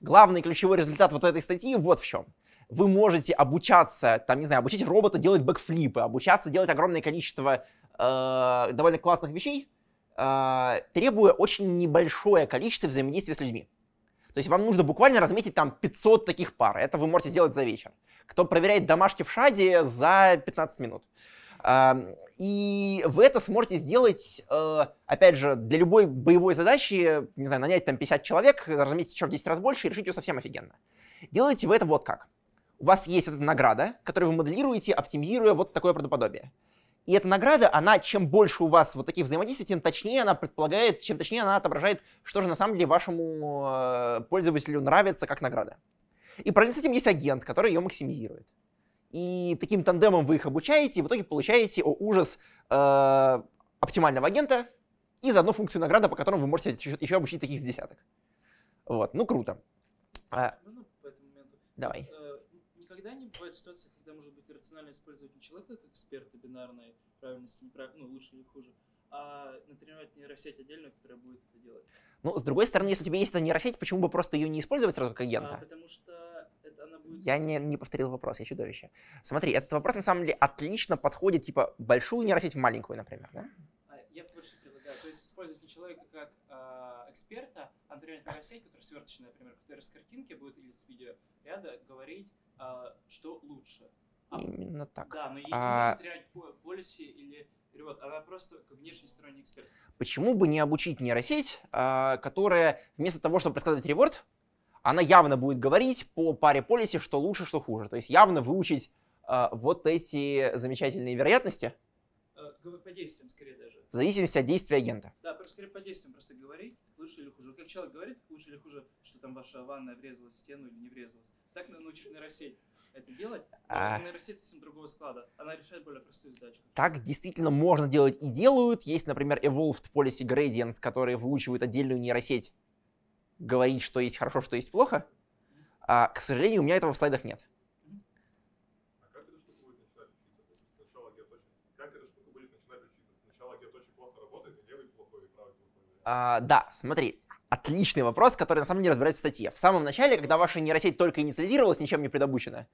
Главный ключевой результат вот этой статьи вот в чем. Вы можете обучаться, там, не знаю, обучить робота делать бэкфлипы, обучаться делать огромное количество э, довольно классных вещей, э, требуя очень небольшое количество взаимодействия с людьми. То есть вам нужно буквально разметить там 500 таких пар. Это вы можете сделать за вечер. Кто проверяет домашки в шаде за 15 минут. Эм, и вы это сможете сделать, э, опять же, для любой боевой задачи, не знаю, нанять там 50 человек, разметить еще в 10 раз больше и решить ее совсем офигенно. Делаете вы это вот как. У вас есть вот эта награда, которую вы моделируете, оптимизируя вот такое правдоподобие. И эта награда, она, чем больше у вас вот таких взаимодействий, тем точнее она предполагает, чем точнее она отображает, что же на самом деле вашему э, пользователю нравится как награда. И параллельно с этим есть агент, который ее максимизирует и таким тандемом вы их обучаете, и в итоге получаете, о ужас, э, оптимального агента и заодно функцию награда, по которому вы можете еще, еще обучить таких с десяток. Вот, ну круто. А, Можно по этому моменту? Давай. Э, никогда не бывает ситуации, когда может быть рационально использовать не человека как эксперта бинарной правильности, неправильности, ну, лучше или хуже, а натренировать нейросеть отдельно, которая будет это делать. Ну, с другой стороны, если у тебя есть эта нейросеть, почему бы просто ее не использовать сразу как агента? А, потому что это, она будет... Я не, не повторил вопрос, я чудовище. Смотри, этот вопрос на самом деле отлично подходит, типа, большую нейросеть в маленькую, например, да? А, я больше предлагаю. То есть использовать не человека как э, эксперта, а натренировать нейросеть, которая сверточная, например, которая с картинки будет или с видео ряда говорить, э, что лучше. А, Именно так. Да, но ей а... нужно полиси или перевод, она просто как внешний сторонний эксперт. Почему бы не обучить нейросеть, а, которая вместо того, чтобы предсказать реворд, она явно будет говорить по паре полиси, что лучше, что хуже. То есть явно выучить а, вот эти замечательные вероятности. Э, по действиям скорее даже. В зависимости от действия агента. Да, скорее по действиям просто говорить, лучше или хуже. Как человек говорит, лучше или хуже, что там ваша ванная врезалась в стену или не врезалась. Так научит нейросеть это делать. А... Нейросеть совсем другого склада. Она решает более простую задачу. Так действительно можно делать и делают. Есть, например, Evolved Policy Gradients, которые выучивают отдельную нейросеть говорить, что есть хорошо, что есть плохо. А, к сожалению, у меня этого в слайдах нет. А, а да, смотри, отличный вопрос, который на самом деле разбирается в статье. В самом начале, когда ваша нейросеть только инициализировалась, ничем не предобучена,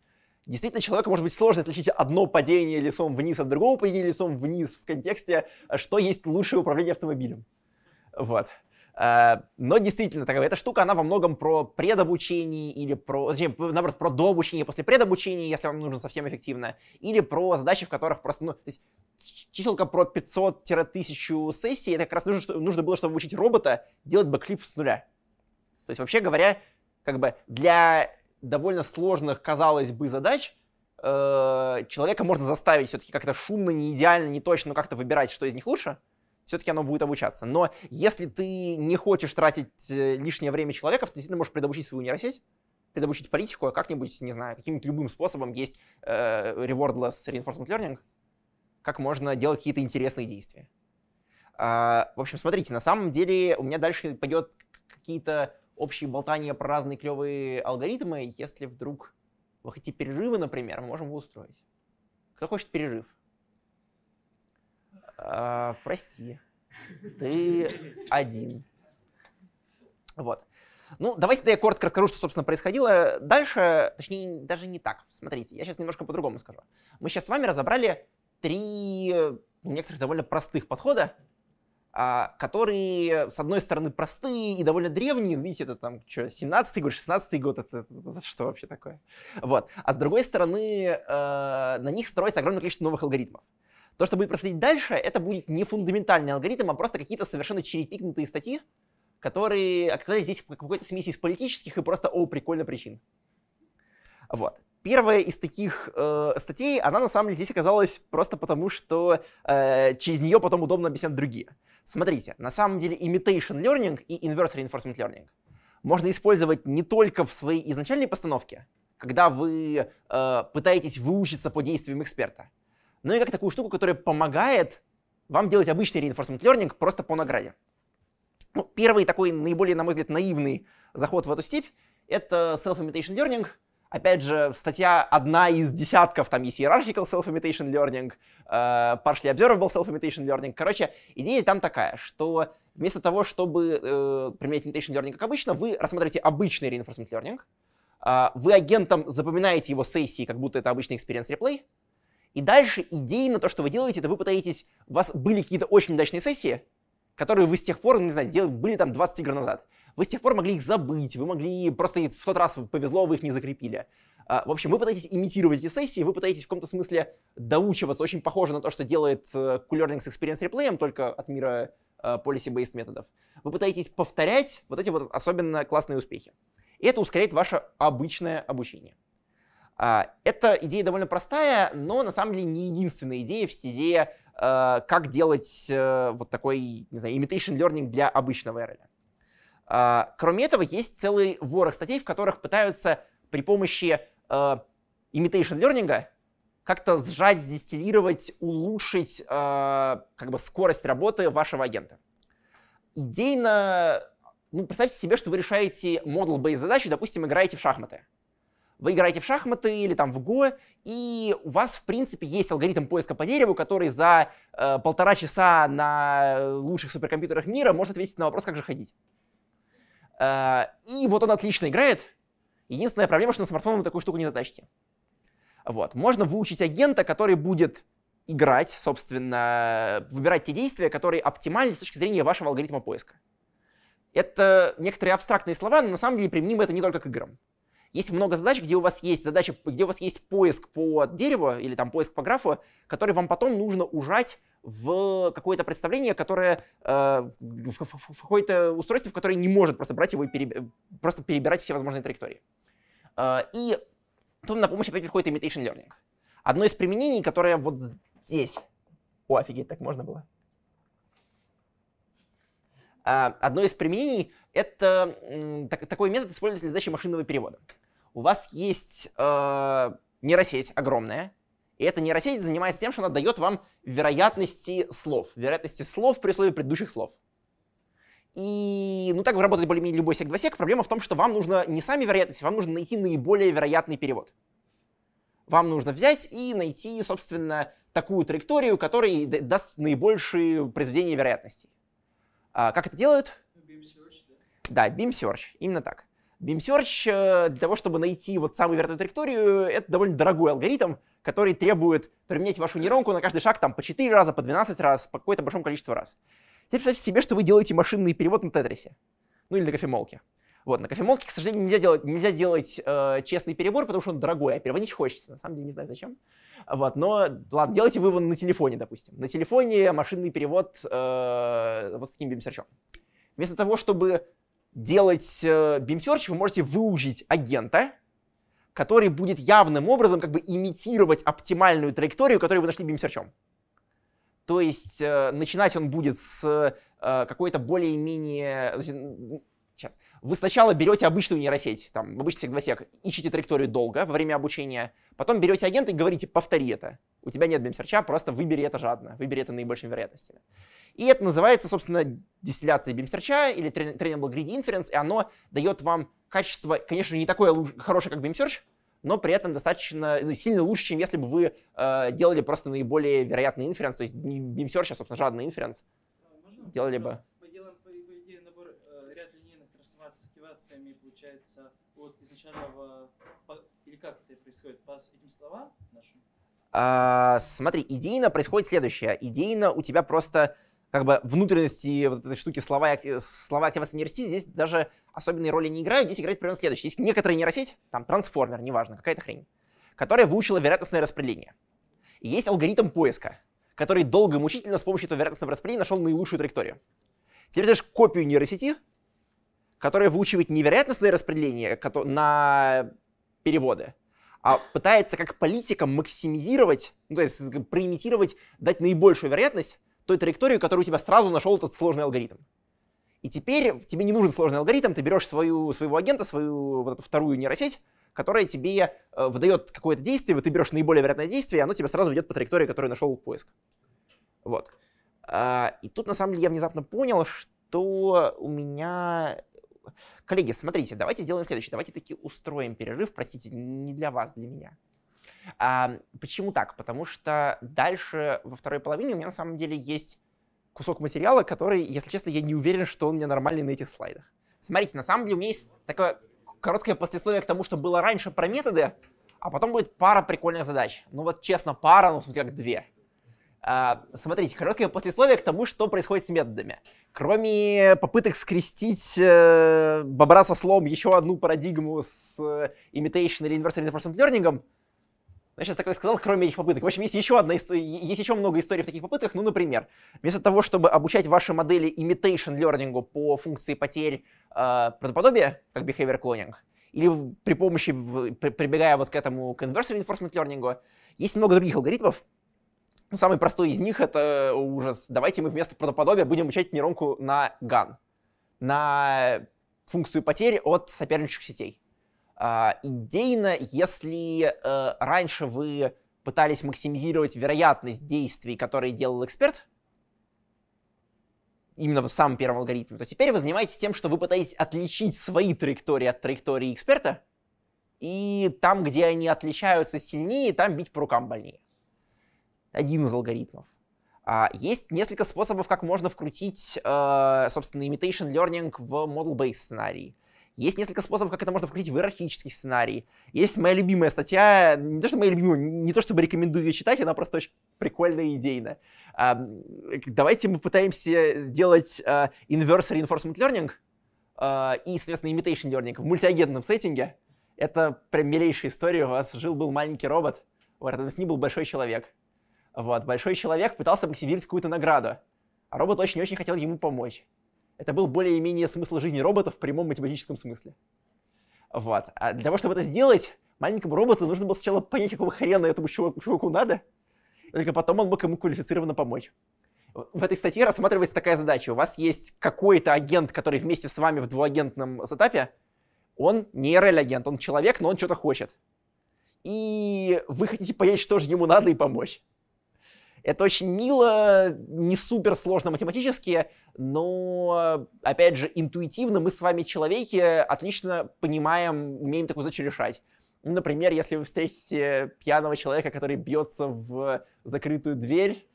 действительно человеку может быть сложно отличить одно падение лицом вниз от другого падения лицом вниз в контексте, э, что есть лучшее управление автомобилем. Вот. Э, но действительно, такая, эта штука, она во многом про предобучение или про, точнее, наоборот, про дообучение после предобучения, если вам нужно совсем эффективно, или про задачи, в которых просто, ну, то есть чиселка про 500-1000 сессий, это как раз нужно, нужно было, чтобы учить робота делать бэклип с нуля. То есть, вообще говоря, как бы для довольно сложных, казалось бы, задач э, человека можно заставить все-таки как-то шумно, не идеально, не точно, но как-то выбирать, что из них лучше, все-таки оно будет обучаться. Но если ты не хочешь тратить э, лишнее время человека, ты действительно можешь предобучить свою нейросеть, предобучить политику, а как-нибудь, не знаю, каким-нибудь любым способом есть э, rewardless reinforcement learning, как можно делать какие-то интересные действия. А, в общем, смотрите, на самом деле у меня дальше пойдет какие-то общие болтания про разные клевые алгоритмы. Если вдруг вы хотите перерывы, например, мы можем его устроить. Кто хочет перерыв? А, прости, ты один. Вот. Ну, давайте я коротко расскажу, что, собственно, происходило дальше. Точнее, даже не так. Смотрите, я сейчас немножко по-другому скажу. Мы сейчас с вами разобрали три э, некоторых довольно простых подхода, а, которые, с одной стороны, простые и довольно древние, видите, это там, что, 17-й год, 16-й год, это, это, это что вообще такое? Вот. А с другой стороны, э, на них строится огромное количество новых алгоритмов. То, что будет происходить дальше, это будет не фундаментальный алгоритм, а просто какие-то совершенно черепикнутые статьи, которые оказались здесь в какой-то смеси из политических и просто, о, прикольно, причин. Вот. Первая из таких э, статей, она на самом деле здесь оказалась просто потому, что э, через нее потом удобно объяснять другие. Смотрите, на самом деле imitation learning и inverse reinforcement learning можно использовать не только в своей изначальной постановке, когда вы э, пытаетесь выучиться по действиям эксперта, но и как такую штуку, которая помогает вам делать обычный reinforcement learning просто по награде. Ну, первый такой наиболее, на мой взгляд, наивный заход в эту степь — это self-imitation learning — Опять же, статья одна из десятков, там есть hierarchical self-imitation learning, uh, partially observable self-imitation learning. Короче, идея там такая, что вместо того, чтобы uh, применять imitation learning как обычно, вы рассматриваете обычный reinforcement learning, uh, вы агентом запоминаете его сессии, как будто это обычный experience replay, и дальше на то, что вы делаете, это вы пытаетесь... У вас были какие-то очень удачные сессии, которые вы с тех пор, ну, не знаю, делали, были там 20 игр назад. Вы с тех пор могли их забыть, вы могли просто в тот раз повезло, вы их не закрепили. А, в общем, вы пытаетесь имитировать эти сессии, вы пытаетесь в каком-то смысле доучиваться. Очень похоже на то, что делает Q-Learning э, с Experience Replay, только от мира э, policy-based методов. Вы пытаетесь повторять вот эти вот особенно классные успехи. И это ускоряет ваше обычное обучение. А, эта идея довольно простая, но на самом деле не единственная идея в стезе, э, как делать вот такой, не знаю, imitation learning для обычного RL. А, кроме этого, есть целый ворох статей, в которых пытаются при помощи э, imitation как-то сжать, дистиллировать, улучшить э, как бы скорость работы вашего агента. Идейно, ну, представьте себе, что вы решаете model-based задачи, допустим, играете в шахматы. Вы играете в шахматы или там в Go, и у вас, в принципе, есть алгоритм поиска по дереву, который за э, полтора часа на э, лучших суперкомпьютерах мира может ответить на вопрос, как же ходить. А, и вот он отлично играет. Единственная проблема, что на смартфон вы такую штуку не затащите. Вот. Можно выучить агента, который будет играть, собственно, выбирать те действия, которые оптимальны с точки зрения вашего алгоритма поиска. Это некоторые абстрактные слова, но на самом деле применимо это не только к играм. Есть много задач, где у вас есть задача, где у вас есть поиск по дереву или там поиск по графу, который вам потом нужно ужать в какое-то представление, которое э, в, в, в, в какое-то устройство, в которое не может просто брать его и переб... просто перебирать все возможные траектории. Э, и тут на помощь опять приходит imitation learning. Одно из применений, которое вот здесь. О, офигеть, так можно было. Э, одно из применений — это такой метод используется для задачи машинного перевода. У вас есть э, нейросеть огромная, и эта нейросеть занимается тем, что она дает вам вероятности слов. Вероятности слов при условии предыдущих слов. И, ну, так вы работаете более-менее любой сек 2 Проблема в том, что вам нужно не сами вероятности, вам нужно найти наиболее вероятный перевод. Вам нужно взять и найти, собственно, такую траекторию, которая даст наибольшие произведения вероятностей. А, как это делают? Beam Search, да? Да, Beam Search, именно так. BeamSearch э, для того, чтобы найти вот самую верную траекторию, это довольно дорогой алгоритм, который требует применять вашу нейронку на каждый шаг там по 4 раза, по 12 раз, по какое-то большому количеству раз. Теперь представьте себе, что вы делаете машинный перевод на тетрисе. Ну или на кофемолке. Вот, на кофемолке, к сожалению, нельзя делать, нельзя делать э, честный перебор, потому что он дорогой, а переводить хочется. На самом деле не знаю зачем. Вот, но ладно, делайте вы его на телефоне, допустим. На телефоне машинный перевод э, вот с таким бимсерчом. Вместо того, чтобы делать э, бимсерч вы можете выучить агента, который будет явным образом как бы имитировать оптимальную траекторию, которую вы нашли bim То есть э, начинать он будет с э, какой-то более-менее... Сейчас. Вы сначала берете обычную нейросеть, там, обычный сек-2 сек, ищете траекторию долго во время обучения, потом берете агента и говорите «повтори это» у тебя нет бимсерча, просто выбери это жадно, выбери это наибольшими вероятностями. И это называется, собственно, дистилляцией бимсерча или тренинг greedy inference, и оно дает вам качество, конечно, не такое хорошее, как бимсерч, но при этом достаточно ну, сильно лучше, чем если бы вы э, делали просто наиболее вероятный инференс, то есть не бимсерч, а, собственно, жадный инференс. Можно делали бы. Мы делаем, по идее, набор э, ряд линейных трансформаций с активациями, получается, от изначального, э, по, или как это происходит, по этим словам нашим, а, смотри, идейно происходит следующее. Идейно у тебя просто как бы внутренности вот этой штуки слова, э, слова активации нейросети здесь даже особенной роли не играют. Здесь играет примерно следующее. Есть некоторая нейросеть, там трансформер, неважно, какая-то хрень, которая выучила вероятностное распределение. И есть алгоритм поиска, который долго и мучительно с помощью этого вероятностного распределения нашел наилучшую траекторию. Теперь взяешь копию нейросети, которая выучивает невероятностное распределение на переводы, а пытается как политика максимизировать, ну, то есть проимитировать, дать наибольшую вероятность той траектории, которую у тебя сразу нашел этот сложный алгоритм. И теперь тебе не нужен сложный алгоритм, ты берешь свою, своего агента, свою вот эту вторую нейросеть, которая тебе э, выдает какое-то действие, вот ты берешь наиболее вероятное действие, и оно тебя сразу ведет по траектории, которую нашел поиск. Вот. А, и тут, на самом деле, я внезапно понял, что у меня Коллеги, смотрите, давайте сделаем следующее. Давайте таки устроим перерыв, простите, не для вас, для меня. А, почему так? Потому что дальше во второй половине у меня на самом деле есть кусок материала, который, если честно, я не уверен, что он у меня нормальный на этих слайдах. Смотрите, на самом деле у меня есть такое короткое послесловие к тому, что было раньше про методы, а потом будет пара прикольных задач. Ну вот честно, пара, ну в смысле как две. А, смотрите, короткое послесловие к тому, что происходит с методами. Кроме попыток скрестить э, бобра со слом еще одну парадигму с э, imitation или inverse reinforcement learning, я сейчас такое сказал, кроме этих попыток. В общем, есть еще одна история, есть еще много историй в таких попытках. Ну, например, вместо того, чтобы обучать ваши модели imitation learning по функции потерь э, правдоподобия, как behavior cloning, или при помощи, прибегая вот к этому к inverse reinforcement learning, есть много других алгоритмов, ну, самый простой из них — это э, ужас. Давайте мы вместо правдоподобия будем обучать нейронку на ган, на функцию потери от соперничных сетей. Uh, идейно, если э, раньше вы пытались максимизировать вероятность действий, которые делал эксперт, именно в самом первом алгоритме, то теперь вы занимаетесь тем, что вы пытаетесь отличить свои траектории от траектории эксперта, и там, где они отличаются сильнее, там бить по рукам больнее один из алгоритмов. А, есть несколько способов, как можно вкрутить, э, собственно, imitation learning в model-based сценарий. Есть несколько способов, как это можно вкрутить в иерархический сценарий. Есть моя любимая статья, не то, что моя любимая, не то, чтобы рекомендую ее читать, она просто очень прикольная и идейная. Давайте мы пытаемся сделать э, inverse reinforcement learning э, и, соответственно, imitation learning в мультиагентном сеттинге. Это прям милейшая история. У вас жил-был маленький робот, рядом с ним был большой человек — вот, большой человек пытался максимизировать какую-то награду, а робот очень-очень хотел ему помочь. Это был более-менее смысл жизни робота в прямом математическом смысле. Вот. А для того, чтобы это сделать, маленькому роботу нужно было сначала понять, какого хрена этому чуваку, чуваку надо, только потом он мог ему квалифицированно помочь. В этой статье рассматривается такая задача. У вас есть какой-то агент, который вместе с вами в двуагентном сетапе, он не RL-агент, он человек, но он что-то хочет. И вы хотите понять, что же ему надо и помочь. Это очень мило, не супер сложно математически, но, опять же, интуитивно мы с вами, человеки, отлично понимаем, умеем такую задачу решать. Например, если вы встретите пьяного человека, который бьется в закрытую дверь,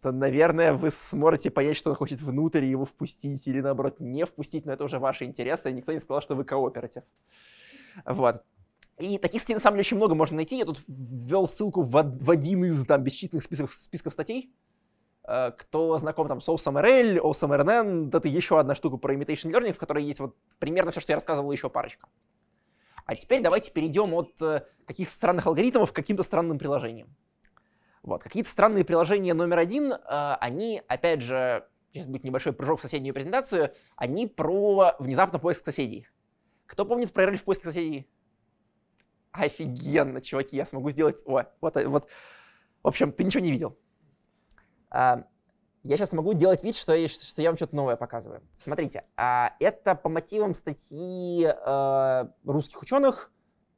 то, наверное, вы сможете понять, что он хочет внутрь его впустить или, наоборот, не впустить, но это уже ваши интересы, никто не сказал, что вы кооператив. Вот. И таких статей, на самом деле, очень много можно найти. Я тут ввел ссылку в, в один из там бесчисленных списков, списков статей. Э, кто знаком там с OSMRL, OSMRNN, это еще одна штука про imitation learning, в которой есть вот примерно все, что я рассказывал, еще парочка. А теперь давайте перейдем от э, каких-то странных алгоритмов к каким-то странным приложениям. Вот, какие-то странные приложения номер один, э, они, опять же, сейчас будет небольшой прыжок в соседнюю презентацию, они про внезапно поиск соседей. Кто помнит про RL в поиске соседей? офигенно, чуваки, я смогу сделать... О, вот, э, вот. В общем, ты ничего не видел. А, я сейчас могу делать вид, что, я, что я вам что-то новое показываю. Смотрите, а, это по мотивам статьи а, русских ученых,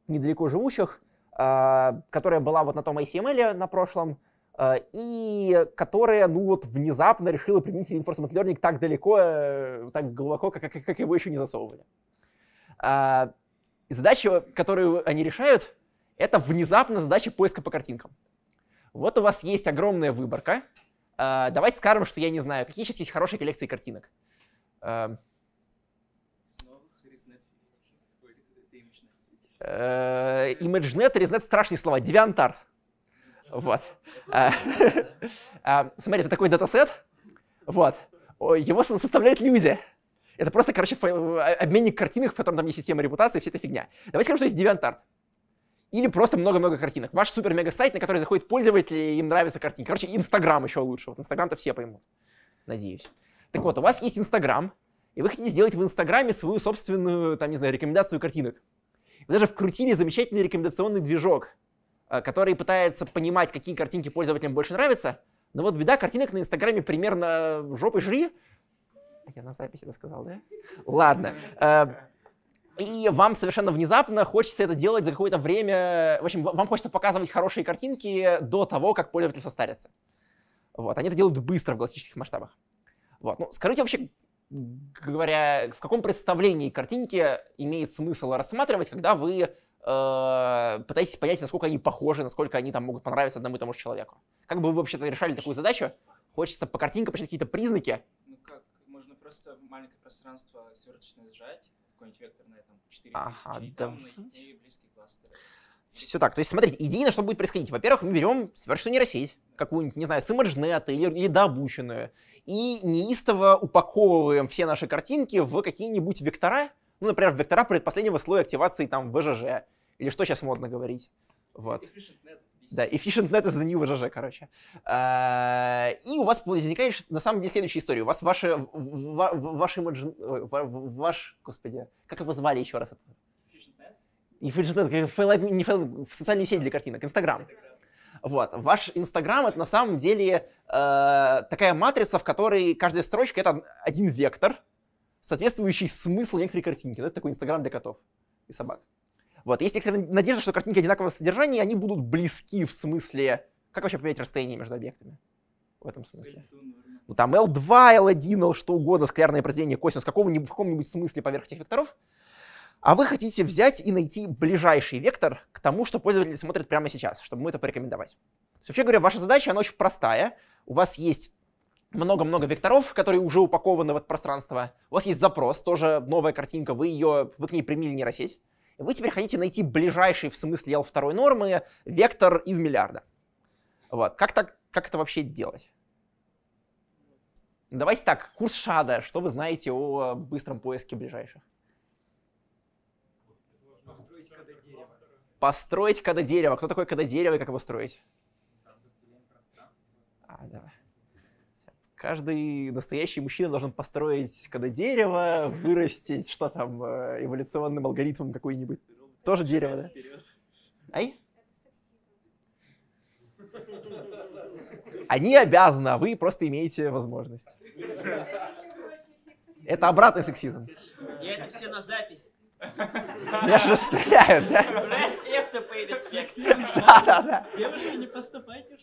недалеко живущих, а, которая была вот на том ICML на прошлом, а, и которая, ну вот, внезапно решила применить reinforcement learning так далеко, так глубоко, как, как, как его еще не засовывали. А, и задача, которую они решают, это внезапно задача поиска по картинкам. Вот у вас есть огромная выборка. А, давайте скажем, что я не знаю, какие сейчас есть хорошие коллекции картинок. А, э, ImageNet и ResNet страшные слова. DeviantArt. Вот. А, смотри, это такой датасет. Вот. Его составляют люди. Это просто, короче, файл, э, обменник картинок, в котором там есть система репутации, вся эта фигня. Давайте скажем, что есть DeviantArt. Или просто много-много картинок. Ваш супер-мега-сайт, на который заходят пользователи, и им нравятся картинки. Короче, Инстаграм еще лучше. Вот Инстаграм-то все поймут. Надеюсь. Так вот, у вас есть Инстаграм, и вы хотите сделать в Инстаграме свою собственную, там, не знаю, рекомендацию картинок. Вы даже вкрутили замечательный рекомендационный движок, э, который пытается понимать, какие картинки пользователям больше нравятся. Но вот беда, картинок на Инстаграме примерно жопой жри, я на записи это сказал, да? Ладно. Эм, и вам совершенно внезапно хочется это делать за какое-то время. В общем, вам хочется показывать хорошие картинки до того, как пользователь состарится. Вот. Они это делают быстро в галактических масштабах. Вот. Ну, скажите вообще, говоря, в каком представлении картинки имеет смысл рассматривать, когда вы э, пытаетесь понять, насколько они похожи, насколько они там могут понравиться одному и тому же человеку. Как бы вы вообще-то решали такую задачу? Хочется по картинкам посмотреть какие-то признаки, просто в маленькое пространство сверточное сжать, какой-нибудь вектор на этом 4000, ага, и там давайте. найти близкий кластер. Все так. То есть, смотрите, идейно что будет происходить? Во-первых, мы берем сверху нейросеть, какую-нибудь, не знаю, с ImageNet или, или дообученную, и неистово упаковываем все наши картинки в какие-нибудь вектора, ну, например, в вектора предпоследнего слоя активации там ВЖЖ, или что сейчас модно говорить. Вот. Да, efficient net is the new VJJ, короче. Э, и у вас возникает на самом деле следующая история. У вас ваши ва, ваш, ваш, господи, как его звали еще раз? Efficient net? Efficient net, не в социальные сети для картинок, Instagram. Вот. Ваш Инстаграм — это на самом деле э, такая матрица, в которой каждая строчка — это один вектор, соответствующий смыслу некоторой картинки. Ну, это такой Инстаграм для котов и собак. Вот. Есть некоторые надежда, что картинки одинакового содержания, они будут близки в смысле... Как вообще поменять расстояние между объектами? В этом смысле. Ну там L2, L1, L что угодно, склярное произведение косинус какого-нибудь, в каком-нибудь смысле поверх этих векторов. А вы хотите взять и найти ближайший вектор к тому, что пользователи смотрят прямо сейчас, чтобы мы это порекомендовать. вообще говоря, ваша задача, она очень простая. У вас есть много-много векторов, которые уже упакованы в это пространство. У вас есть запрос, тоже новая картинка, вы ее, вы к ней примили нейросеть. Вы теперь хотите найти ближайший в смысле L второй нормы вектор из миллиарда. Вот. Как, так, как это вообще делать? Давайте так, курс ШАДа. Что вы знаете о э, быстром поиске ближайших? Построить когда дерево. Построить когда дерево. Кто такой когда дерево и как его строить? А, да. Каждый настоящий мужчина должен построить когда дерево, вырастить, что там, э, эволюционным алгоритмом какой-нибудь. Тоже дерево, да? Ай? Они обязаны, а вы просто имеете возможность. Это обратный сексизм. Я это все на запись. Меня же расстреляют, да? Пресс Девушки, не поступайте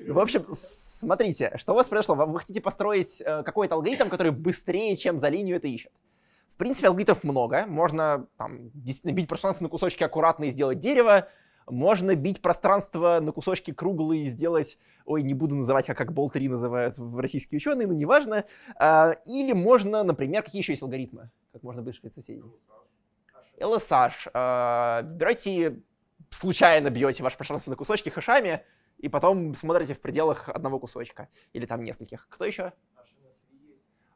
в В общем, смотрите, что у вас произошло. Вы хотите построить э, какой-то алгоритм, который быстрее, чем за линию это ищет. В принципе, алгоритмов много. Можно там, действительно бить пространство на кусочки аккуратно и сделать дерево. Можно бить пространство на кусочки круглые и сделать... Ой, не буду называть, а как, как бол называют в российские ученые, но неважно. А, или можно, например, какие еще есть алгоритмы? Как можно быстро соседей? LSH, э, берете случайно бьете ваш пространство на кусочки хэшами, и потом смотрите в пределах одного кусочка или там нескольких. Кто еще?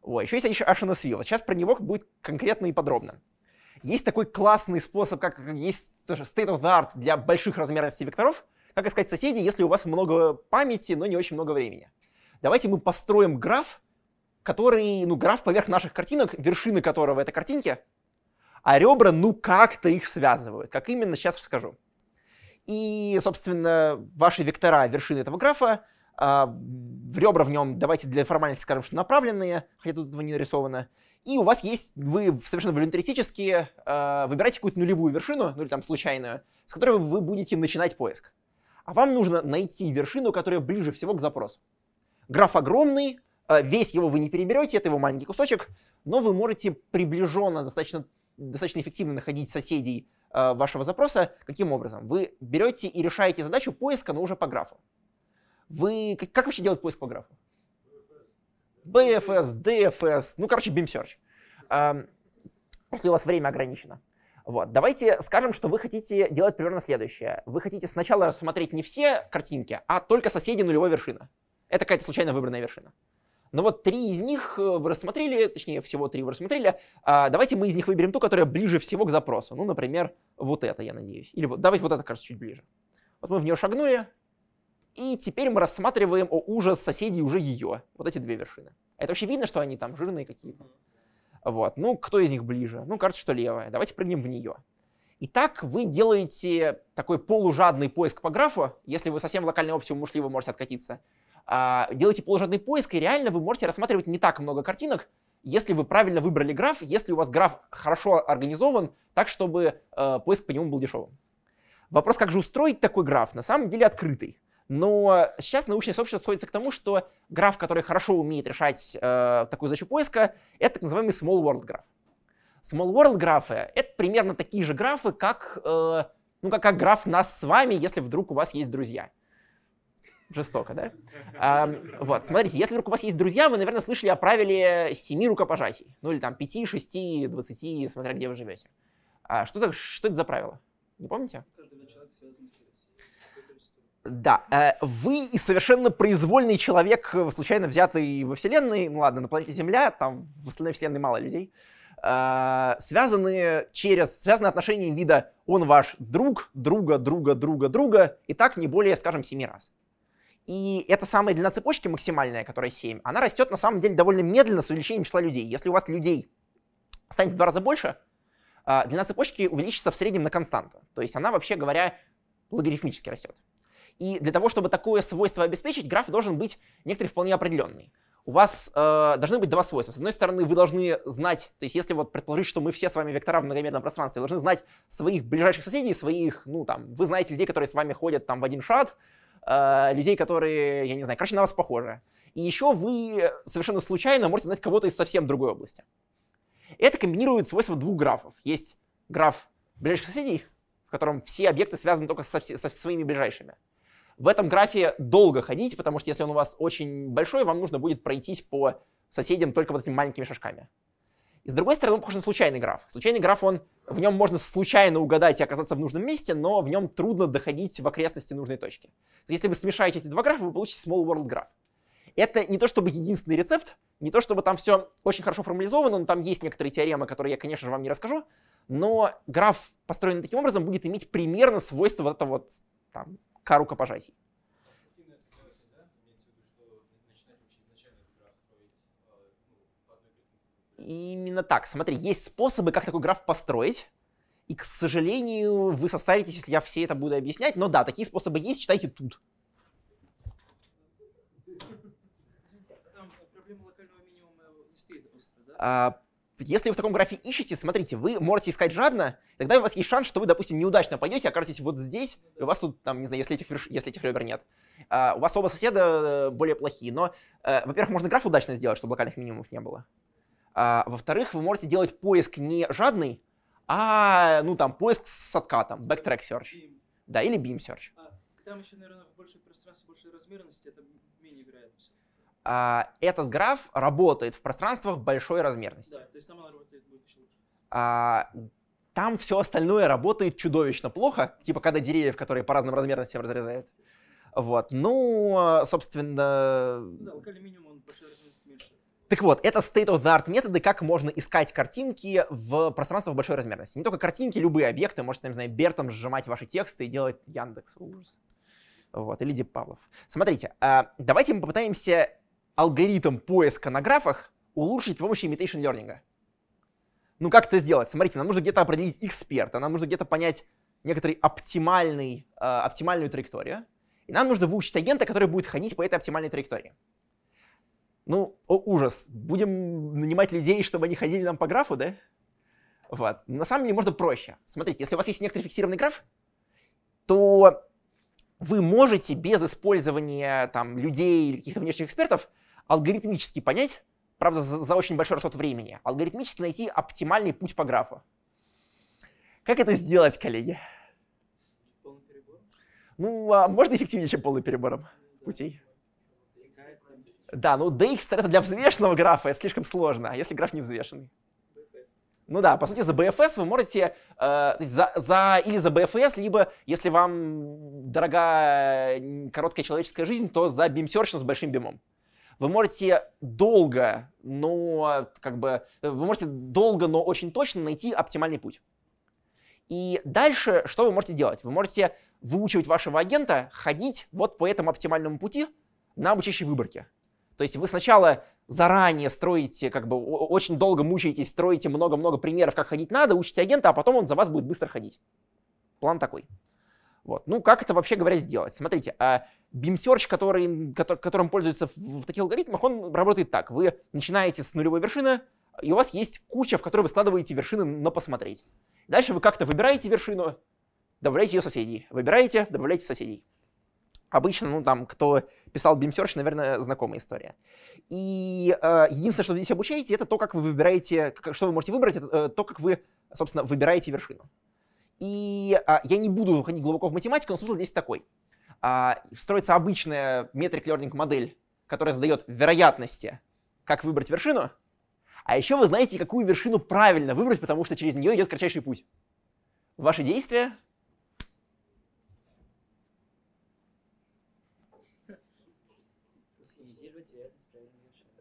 О, еще есть еще HNSV. Вот сейчас про него будет конкретно и подробно. Есть такой классный способ, как есть тоже state of the art для больших размерностей векторов, как искать соседей, если у вас много памяти, но не очень много времени. Давайте мы построим граф, который, ну, граф поверх наших картинок, вершины которого — это картинки, а ребра, ну, как-то их связывают. Как именно, сейчас расскажу. И, собственно, ваши вектора вершины этого графа, э, ребра в нем, давайте для формальности скажем, что направленные, хотя тут этого не нарисовано. И у вас есть, вы совершенно волюнтаристически э, выбираете какую-то нулевую вершину, ну или там случайную, с которой вы будете начинать поиск. А вам нужно найти вершину, которая ближе всего к запросу. Граф огромный, э, весь его вы не переберете, это его маленький кусочек, но вы можете приближенно достаточно достаточно эффективно находить соседей э, вашего запроса. Каким образом? Вы берете и решаете задачу поиска, но уже по графу. Вы как, вообще делать поиск по графу? BFS, DFS, ну, короче, BIM Search. Если у вас время ограничено. Вот. Давайте скажем, что вы хотите делать примерно следующее. Вы хотите сначала рассмотреть не все картинки, а только соседи нулевой вершины. Это какая-то случайно выбранная вершина. Но вот три из них э, вы рассмотрели, точнее, всего три вы рассмотрели. А, давайте мы из них выберем ту, которая ближе всего к запросу. Ну, например, вот это, я надеюсь. Или вот, давайте вот это, кажется, чуть ближе. Вот мы в нее шагнули, и теперь мы рассматриваем, о ужас, соседей уже ее. Вот эти две вершины. А это вообще видно, что они там жирные какие-то. Вот. Ну, кто из них ближе? Ну, кажется, что левая. Давайте прыгнем в нее. И так вы делаете такой полужадный поиск по графу. Если вы совсем в локальной оптимум ушли, вы можете откатиться. А, делайте делаете положенный поиск, и реально вы можете рассматривать не так много картинок, если вы правильно выбрали граф, если у вас граф хорошо организован, так, чтобы э, поиск по нему был дешевым. Вопрос, как же устроить такой граф, на самом деле открытый. Но сейчас научное сообщество сходится к тому, что граф, который хорошо умеет решать э, такую задачу поиска, это так называемый small world граф. Small world графы — это примерно такие же графы, как, э, ну, как, как граф нас с вами, если вдруг у вас есть друзья. Жестоко, да? А, вот, смотрите, если вдруг у вас есть друзья, вы, наверное, слышали о правиле семи рукопожатий. Ну или там 5, 6, 20, смотря где вы живете. А, что, это, что это за правило? Не помните? Да, э, вы совершенно произвольный человек, э, случайно взятый во Вселенной, ну ладно, на планете Земля, там в остальной Вселенной мало людей, э, связаны через, связаны отношением вида «он ваш друг», «друга», «друга», «друга», «друга», и так не более, скажем, семи раз. И эта самая длина цепочки максимальная, которая 7, она растет на самом деле довольно медленно с увеличением числа людей. Если у вас людей станет в два раза больше, а, длина цепочки увеличится в среднем на константу. То есть она, вообще говоря, логарифмически растет. И для того, чтобы такое свойство обеспечить, граф должен быть некоторый вполне определенный. У вас э, должны быть два свойства. С одной стороны, вы должны знать, то есть если вот предположить, что мы все с вами вектора в многомерном пространстве, вы должны знать своих ближайших соседей, своих, ну там, вы знаете людей, которые с вами ходят там в один шат, Э, людей, которые, я не знаю, короче, на вас похожи. И еще вы совершенно случайно можете знать кого-то из совсем другой области. Это комбинирует свойства двух графов. Есть граф ближайших соседей, в котором все объекты связаны только со, со своими ближайшими. В этом графе долго ходить, потому что если он у вас очень большой, вам нужно будет пройтись по соседям только вот этими маленькими шажками. И с другой стороны, он похож на случайный граф. Случайный граф, он, в нем можно случайно угадать и оказаться в нужном месте, но в нем трудно доходить в окрестности нужной точки. Если вы смешаете эти два графа, вы получите small world граф. Это не то чтобы единственный рецепт, не то чтобы там все очень хорошо формализовано, но там есть некоторые теоремы, которые я, конечно же, вам не расскажу, но граф, построенный таким образом, будет иметь примерно свойства вот этого вот там, кару копожатий. именно так. Смотри, есть способы, как такой граф построить. И, к сожалению, вы состаритесь, если я все это буду объяснять. Но да, такие способы есть, читайте тут. А, если вы в таком графе ищете, смотрите, вы можете искать жадно, тогда у вас есть шанс, что вы, допустим, неудачно пойдете, окажетесь вот здесь, и у вас тут, там, не знаю, если этих, если этих ребер нет. А, у вас оба соседа э, более плохие, но, э, во-первых, можно граф удачно сделать, чтобы локальных минимумов не было. А, во-вторых, вы можете делать поиск не жадный, а ну там поиск с откатом, backtrack search. Beam. Да, или beam search. А, там еще, наверное, больше пространства, больше размерности, это менее вероятно. А, этот граф работает в пространствах большой размерности. Да, то есть там она работает будет еще лучше. А, там все остальное работает чудовищно плохо, типа когда деревьев, которые по разным размерностям разрезают. Вот, ну, собственно... Да, алюминиум, он большой размерности меньше. Так вот, это state-of-the-art методы, как можно искать картинки в пространствах большой размерности. Не только картинки, любые объекты. Можете, не знаю, Бертом сжимать ваши тексты и делать Яндекс. Ужас. Вот, или Дип Павлов. Смотрите, а, давайте мы попытаемся алгоритм поиска на графах улучшить с помощью imitation learning. Ну, как это сделать? Смотрите, нам нужно где-то определить эксперта, нам нужно где-то понять некоторый оптимальный, а, оптимальную траекторию, и нам нужно выучить агента, который будет ходить по этой оптимальной траектории. Ну, о, ужас. Будем нанимать людей, чтобы они ходили нам по графу, да? Вот. На самом деле можно проще. Смотрите, если у вас есть некоторый фиксированный граф, то вы можете без использования там, людей или каких-то внешних экспертов алгоритмически понять, правда, за, за очень большой расход времени, алгоритмически найти оптимальный путь по графу. Как это сделать, коллеги? Ну, а можно эффективнее, чем полный перебором путей? Да, ну dx это для взвешенного графа, это слишком сложно, а если граф не взвешенный? Ну да, по сути, за BFS вы можете э, то есть за, за, или за BFS, либо, если вам дорога короткая человеческая жизнь, то за бимсерчем с большим бимом. Вы можете долго, но как бы вы можете долго, но очень точно найти оптимальный путь. И дальше что вы можете делать? Вы можете выучивать вашего агента ходить вот по этому оптимальному пути на обучающей выборке. То есть вы сначала заранее строите, как бы очень долго мучаетесь, строите много-много примеров, как ходить надо, учите агента, а потом он за вас будет быстро ходить. План такой. Вот. Ну, как это вообще говоря сделать? Смотрите, а который, которым пользуются в, в таких алгоритмах, он работает так. Вы начинаете с нулевой вершины, и у вас есть куча, в которой вы складываете вершины на посмотреть. Дальше вы как-то выбираете вершину, добавляете ее соседей. Выбираете, добавляете соседей. Обычно, ну, там, кто писал Beam наверное, знакомая история. И э, единственное, что вы здесь обучаете, это то, как вы выбираете, как, что вы можете выбрать, это э, то, как вы, собственно, выбираете вершину. И э, я не буду уходить глубоко в математику, но смысл здесь такой. Э, строится обычная метрик learning модель, которая задает вероятности, как выбрать вершину, а еще вы знаете, какую вершину правильно выбрать, потому что через нее идет кратчайший путь. Ваши действия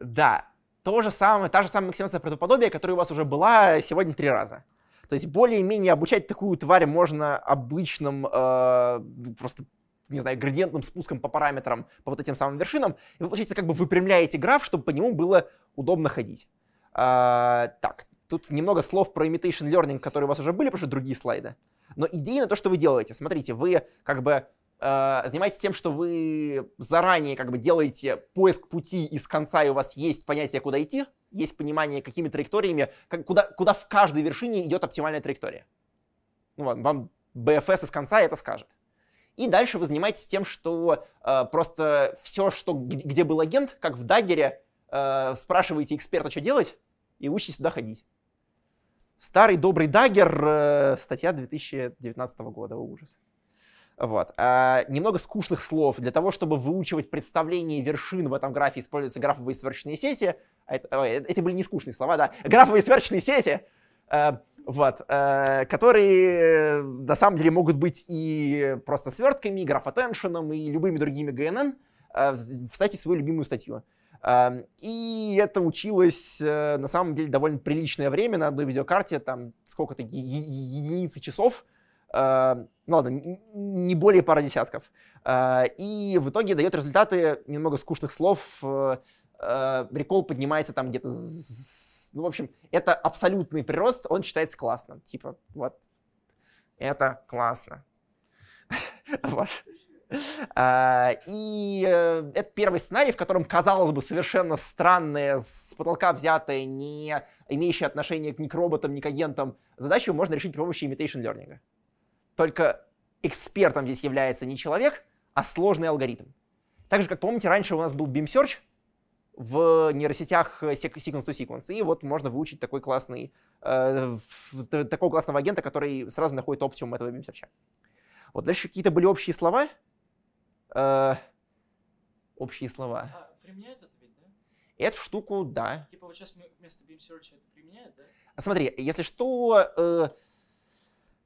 Да, то же самое, та же самая максимизация правдоподобия, которая у вас уже была сегодня три раза. То есть более-менее обучать такую тварь можно обычным, э, просто, не знаю, градиентным спуском по параметрам, по вот этим самым вершинам. И вы, получается, как бы выпрямляете граф, чтобы по нему было удобно ходить. Э, так, тут немного слов про imitation learning, которые у вас уже были, потому что другие слайды. Но идея на то, что вы делаете. Смотрите, вы как бы Э, занимаетесь тем, что вы заранее как бы делаете поиск пути из конца, и у вас есть понятие, куда идти, есть понимание, какими траекториями, как, куда, куда в каждой вершине идет оптимальная траектория. Ну, вам, вам BFS из конца это скажет. И дальше вы занимаетесь тем, что э, просто все, что, где был агент, как в дагере, э, спрашиваете эксперта, что делать, и учитесь туда ходить. Старый добрый дагер, э, статья 2019 года, ужас. Вот. А, немного скучных слов. Для того, чтобы выучивать представление вершин в этом графе, используются графовые сверчные сети. А это, ой, э, это были не скучные слова, да. Графовые сверчные сети. А, вот, э, которые э, на самом деле могут быть и просто свертками, и графотеншеном, и любыми другими ГНН. Э, вставьте свою любимую статью. Э, и это училось, на самом деле, довольно приличное время на одной видеокарте, там сколько-то единицы часов. Эм, ну ладно, не более пары десятков. Э, и в итоге дает результаты немного скучных слов. Э, э, Рекол поднимается там где-то... Ну, в общем, это абсолютный прирост, он считается классным. Типа, вот, это классно. Вот. И это первый сценарий, в котором, казалось бы, совершенно странная, с потолка взятая, не имеющая отношения ни к роботам, ни к агентам задачу можно решить при помощи imitation learning только экспертом здесь является не человек, а сложный алгоритм. Так же, как помните, раньше у нас был Beam Search в нейросетях э, sequence-to-sequence, и вот можно выучить такой классный, э, такого классного агента, который сразу находит оптимум этого Beam Search. Вот дальше какие-то были общие слова. Э, общие слова. А, применяют это ведь, да? Эту штуку, да. Типа вот сейчас вместо Beam Search это применяют, да? Смотри, если что... Э,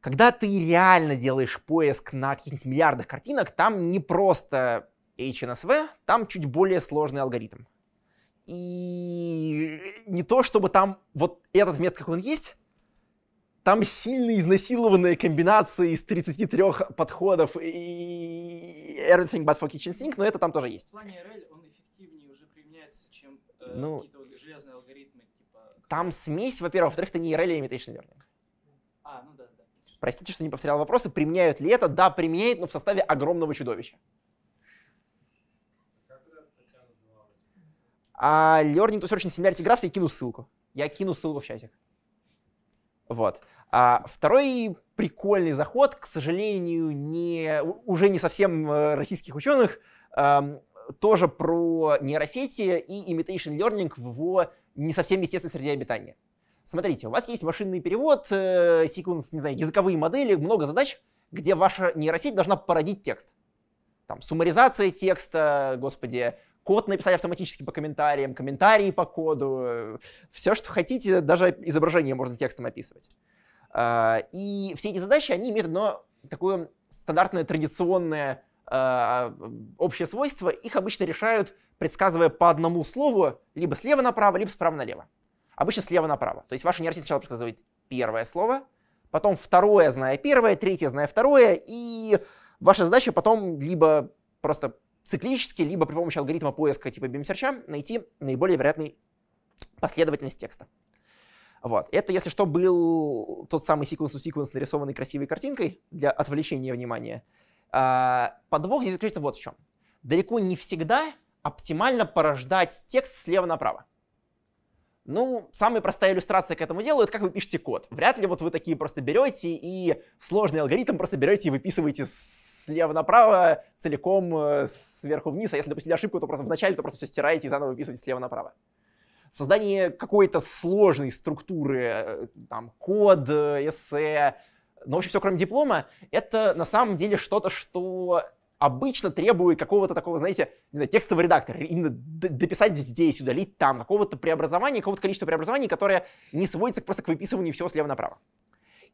когда ты реально делаешь поиск на каких-нибудь миллиардах картинок, там не просто HNSV, там чуть более сложный алгоритм. И не то, чтобы там вот этот метод, как он есть, там сильно изнасилованная комбинация из 33 подходов и everything but for kitchen sink, но это там тоже есть. В плане RL он эффективнее уже применяется, чем э, ну, какие-то вот железные алгоритмы. Типа... Там смесь, во-первых, во-вторых, это не RL, а imitation learning простите, что не повторял вопросы, применяют ли это? Да, применяет, но в составе огромного чудовища. А Learning to Search in Similarity Graphs я кину ссылку. Я кину ссылку в чатик. Вот. А второй прикольный заход, к сожалению, не, уже не совсем э, российских ученых, эм, тоже про нейросети и imitation learning в его не совсем естественной среде обитания. Смотрите, у вас есть машинный перевод, э, секвенс, не знаю, языковые модели, много задач, где ваша нейросеть должна породить текст. Там суммаризация текста, господи, код написать автоматически по комментариям, комментарии по коду, э, все, что хотите, даже изображение можно текстом описывать. А, и все эти задачи, они имеют одно такое стандартное, традиционное а, а, общее свойство. Их обычно решают, предсказывая по одному слову либо слева направо, либо справа налево обычно слева направо. То есть ваша нейросеть сначала предсказывает первое слово, потом второе, зная первое, третье, зная второе, и ваша задача потом либо просто циклически, либо при помощи алгоритма поиска типа бимсерча найти наиболее вероятный последовательность текста. Вот. Это, если что, был тот самый секвенс-у-секвенс, нарисованный красивой картинкой для отвлечения внимания. А, подвох здесь заключается вот в чем. Далеко не всегда оптимально порождать текст слева направо. Ну, самая простая иллюстрация к этому делу — это как вы пишете код. Вряд ли вот вы такие просто берете и сложный алгоритм просто берете и выписываете слева направо целиком э, сверху вниз, а если допустили ошибку, то просто вначале то просто все стираете и заново выписываете слева направо. Создание какой-то сложной структуры, э, там, код, э, эссе, ну, в общем, все кроме диплома, это на самом деле что-то, что обычно требует какого-то такого, знаете, не знаю, текстового редактора, именно дописать здесь, удалить там, какого-то преобразования, какого-то количества преобразований, которое не сводится просто к выписыванию всего слева направо.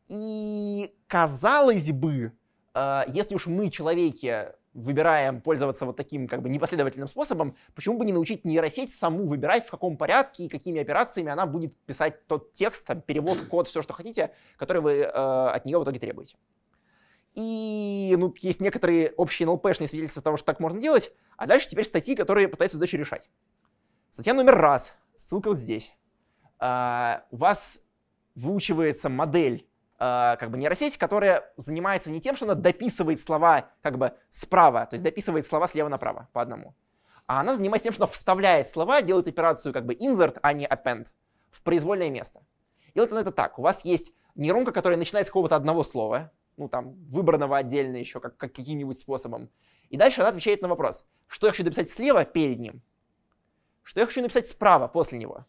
И казалось бы, э, если уж мы, человеки, выбираем пользоваться вот таким как бы непоследовательным способом, почему бы не научить нейросеть саму выбирать, в каком порядке и какими операциями она будет писать тот текст, там, перевод, код, все, что хотите, который вы э, от нее в итоге требуете. И ну, есть некоторые общие НЛПшные свидетельства того, что так можно делать. А дальше теперь статьи, которые пытаются задачу решать. Статья номер раз. Ссылка вот здесь. А, у вас выучивается модель а, как бы нейросети, которая занимается не тем, что она дописывает слова как бы справа, то есть дописывает слова слева направо по одному, а она занимается тем, что она вставляет слова, делает операцию как бы insert, а не append в произвольное место. И вот она это так. У вас есть нейронка, которая начинает с какого-то одного слова, ну, там, выбранного отдельно еще, как, как каким-нибудь способом. И дальше она отвечает на вопрос, что я хочу написать слева перед ним, что я хочу написать справа после него.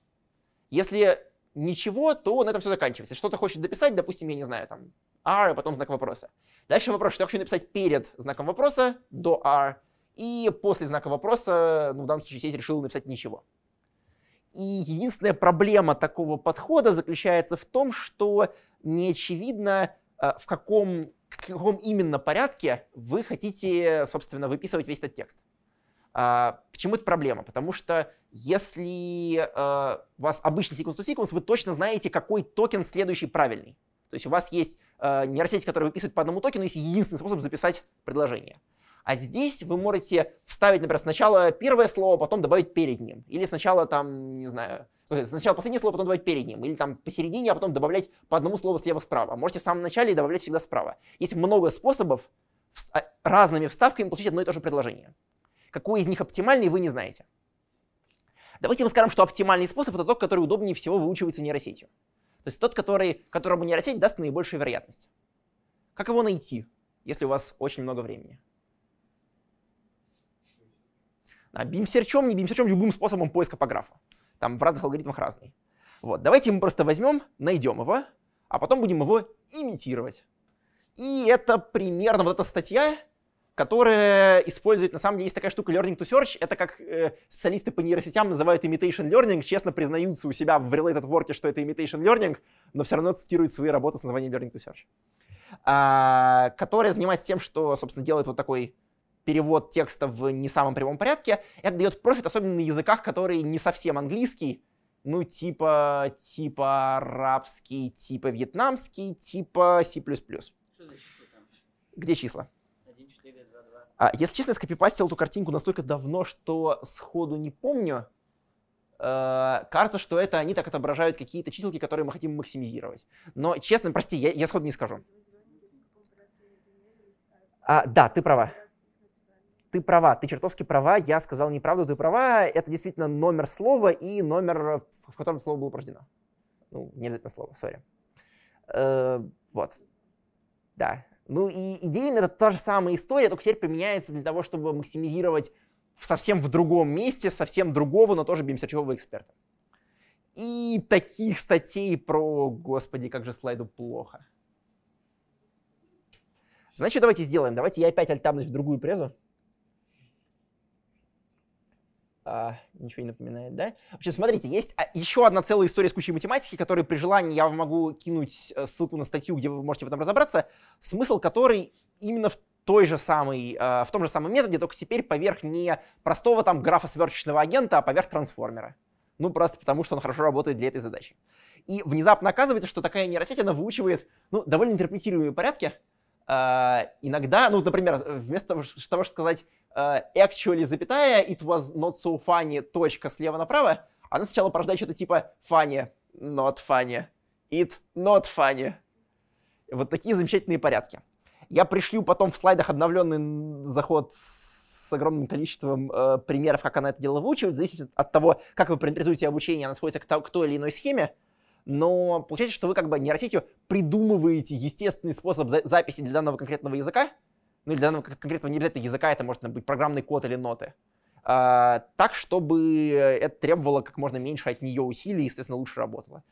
Если ничего, то на этом все заканчивается. Что-то хочет дописать, допустим, я не знаю, там, R, а потом знак вопроса. Дальше вопрос, что я хочу написать перед знаком вопроса, до R, и после знака вопроса, ну, в данном случае, сеть решила написать ничего. И единственная проблема такого подхода заключается в том, что не очевидно, Э, в каком, в каком именно порядке вы хотите, собственно, выписывать весь этот текст. А, почему это проблема? Потому что если э, у вас обычный sequence to sequence, вы точно знаете, какой токен следующий правильный. То есть у вас есть э, нейросеть, которая выписывает по одному токену, есть единственный способ записать предложение. А здесь вы можете вставить, например, сначала первое слово, потом добавить перед ним. Или сначала там, не знаю, э, сначала последнее слово, потом добавить перед ним. Или там посередине, а потом добавлять по одному слову слева-справа. Можете в самом начале добавлять всегда справа. Есть много способов а, разными вставками получить одно и то же предложение. Какой из них оптимальный, вы не знаете. Давайте мы скажем, что оптимальный способ — это тот, который удобнее всего выучивается нейросетью. То есть тот, который, которому нейросеть даст наибольшую вероятность. Как его найти, если у вас очень много времени? А, бимсерчом, не бимсерчом, любым способом поиска по графу. Там в разных алгоритмах разный. Вот, давайте мы просто возьмем, найдем его, а потом будем его имитировать. И это примерно вот эта статья, которая использует, на самом деле, есть такая штука learning to search, это как э, специалисты по нейросетям называют imitation learning, честно признаются у себя в related work, что это imitation learning, но все равно цитируют свои работы с названием learning to search, а, которая занимается тем, что, собственно, делает вот такой перевод текста в не самом прямом порядке, это дает профит, особенно на языках, которые не совсем английский, ну, типа, типа арабский, типа вьетнамский, типа C++. Что за числа там? Где числа? 1, 4, 2, 2. А, если честно, я скопипастил эту картинку настолько давно, что сходу не помню. Э, кажется, что это они так отображают какие-то чиселки, которые мы хотим максимизировать. Но, честно, прости, я, я сходу не скажу. А, да, ты права ты права, ты чертовски права, я сказал неправду, ты права. Это действительно номер слова и номер, в котором слово было порождено. Ну, не обязательно слово, сори. Э, вот. Да. Ну и идейно это та же самая история, только теперь применяется для того, чтобы максимизировать совсем в другом месте, совсем другого, но тоже бимсерчевого эксперта. И таких статей про, господи, как же слайду плохо. Значит, давайте сделаем. Давайте я опять альтамнусь в другую презу а, ничего не напоминает, да? Вообще, смотрите, есть а, еще одна целая история с кучей математики, которую при желании я вам могу кинуть э, ссылку на статью, где вы можете в этом разобраться, смысл которой именно в той же самой, э, в том же самом методе, только теперь поверх не простого там графа сверчечного агента, а поверх трансформера. Ну, просто потому, что он хорошо работает для этой задачи. И внезапно оказывается, что такая нейросеть, она выучивает, ну, довольно интерпретируемые порядки. Э, иногда, ну, например, вместо того, чтобы сказать Э, actually запятая, it was not so funny, точка слева направо, она сначала порождает что-то типа funny, not funny, it not funny. Вот такие замечательные порядки. Я пришлю потом в слайдах обновленный заход с огромным количеством э, примеров, как она это дело выучивает, зависит от того, как вы принтеризуете обучение, она сводится к, то, к той или иной схеме. Но получается, что вы как бы нейросетью придумываете естественный способ за записи для данного конкретного языка, ну для данного ну, конкретного не обязательно языка, это может быть программный код или ноты, а, так, чтобы это требовало как можно меньше от нее усилий и, естественно, лучше работало.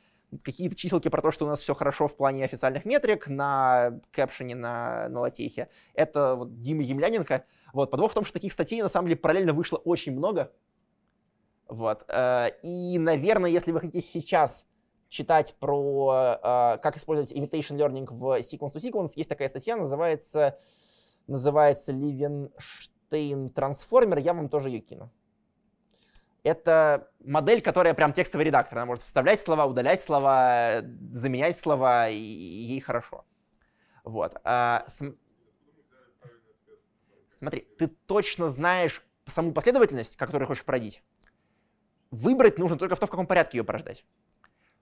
Какие-то чиселки про то, что у нас все хорошо в плане официальных метрик на кэпшене, на, на латехе. Это вот Дима Емляненко. Вот, подвох в том, что таких статей на самом деле параллельно вышло очень много. Вот. Э, и, наверное, если вы хотите сейчас читать про э, как использовать imitation learning в sequence-to-sequence, -sequence, есть такая статья, называется называется Ливенштейн Трансформер, я вам тоже ее кину. Это модель, которая прям текстовый редактор. Она может вставлять слова, удалять слова, заменять слова, и ей хорошо. Вот. А, см... Смотри, ты точно знаешь саму последовательность, которую хочешь породить. Выбрать нужно только в том, в каком порядке ее порождать.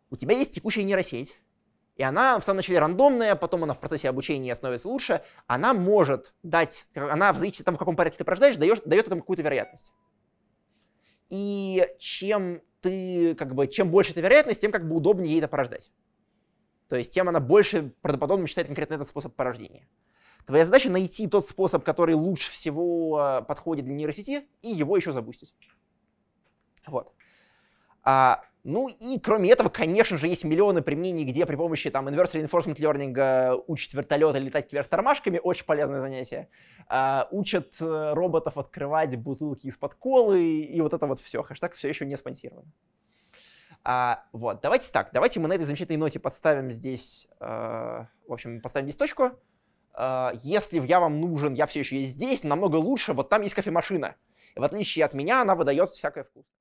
У тебя есть текущая нейросеть, и она в самом начале рандомная, потом она в процессе обучения становится лучше. Она может дать, она в зависимости от того, в каком порядке ты порождаешь, дает, дает этому какую-то вероятность. И чем ты, как бы, чем больше эта вероятность, тем как бы удобнее ей это порождать. То есть тем она больше правдоподобным считает конкретно этот способ порождения. Твоя задача найти тот способ, который лучше всего э, подходит для нейросети, и его еще запустить. Вот. А ну и кроме этого, конечно же, есть миллионы применений, где при помощи там Inverse Reinforcement Learning э, учат вертолеты летать кверх тормашками, очень полезное занятие. А, учат э, роботов открывать бутылки из-под колы и вот это вот все. Хэштаг все еще не спонсировано. А, вот, давайте так, давайте мы на этой замечательной ноте подставим здесь, э, в общем, поставим здесь точку. Э, если я вам нужен, я все еще есть здесь, намного лучше, вот там есть кофемашина. в отличие от меня, она выдает всякое вкусное.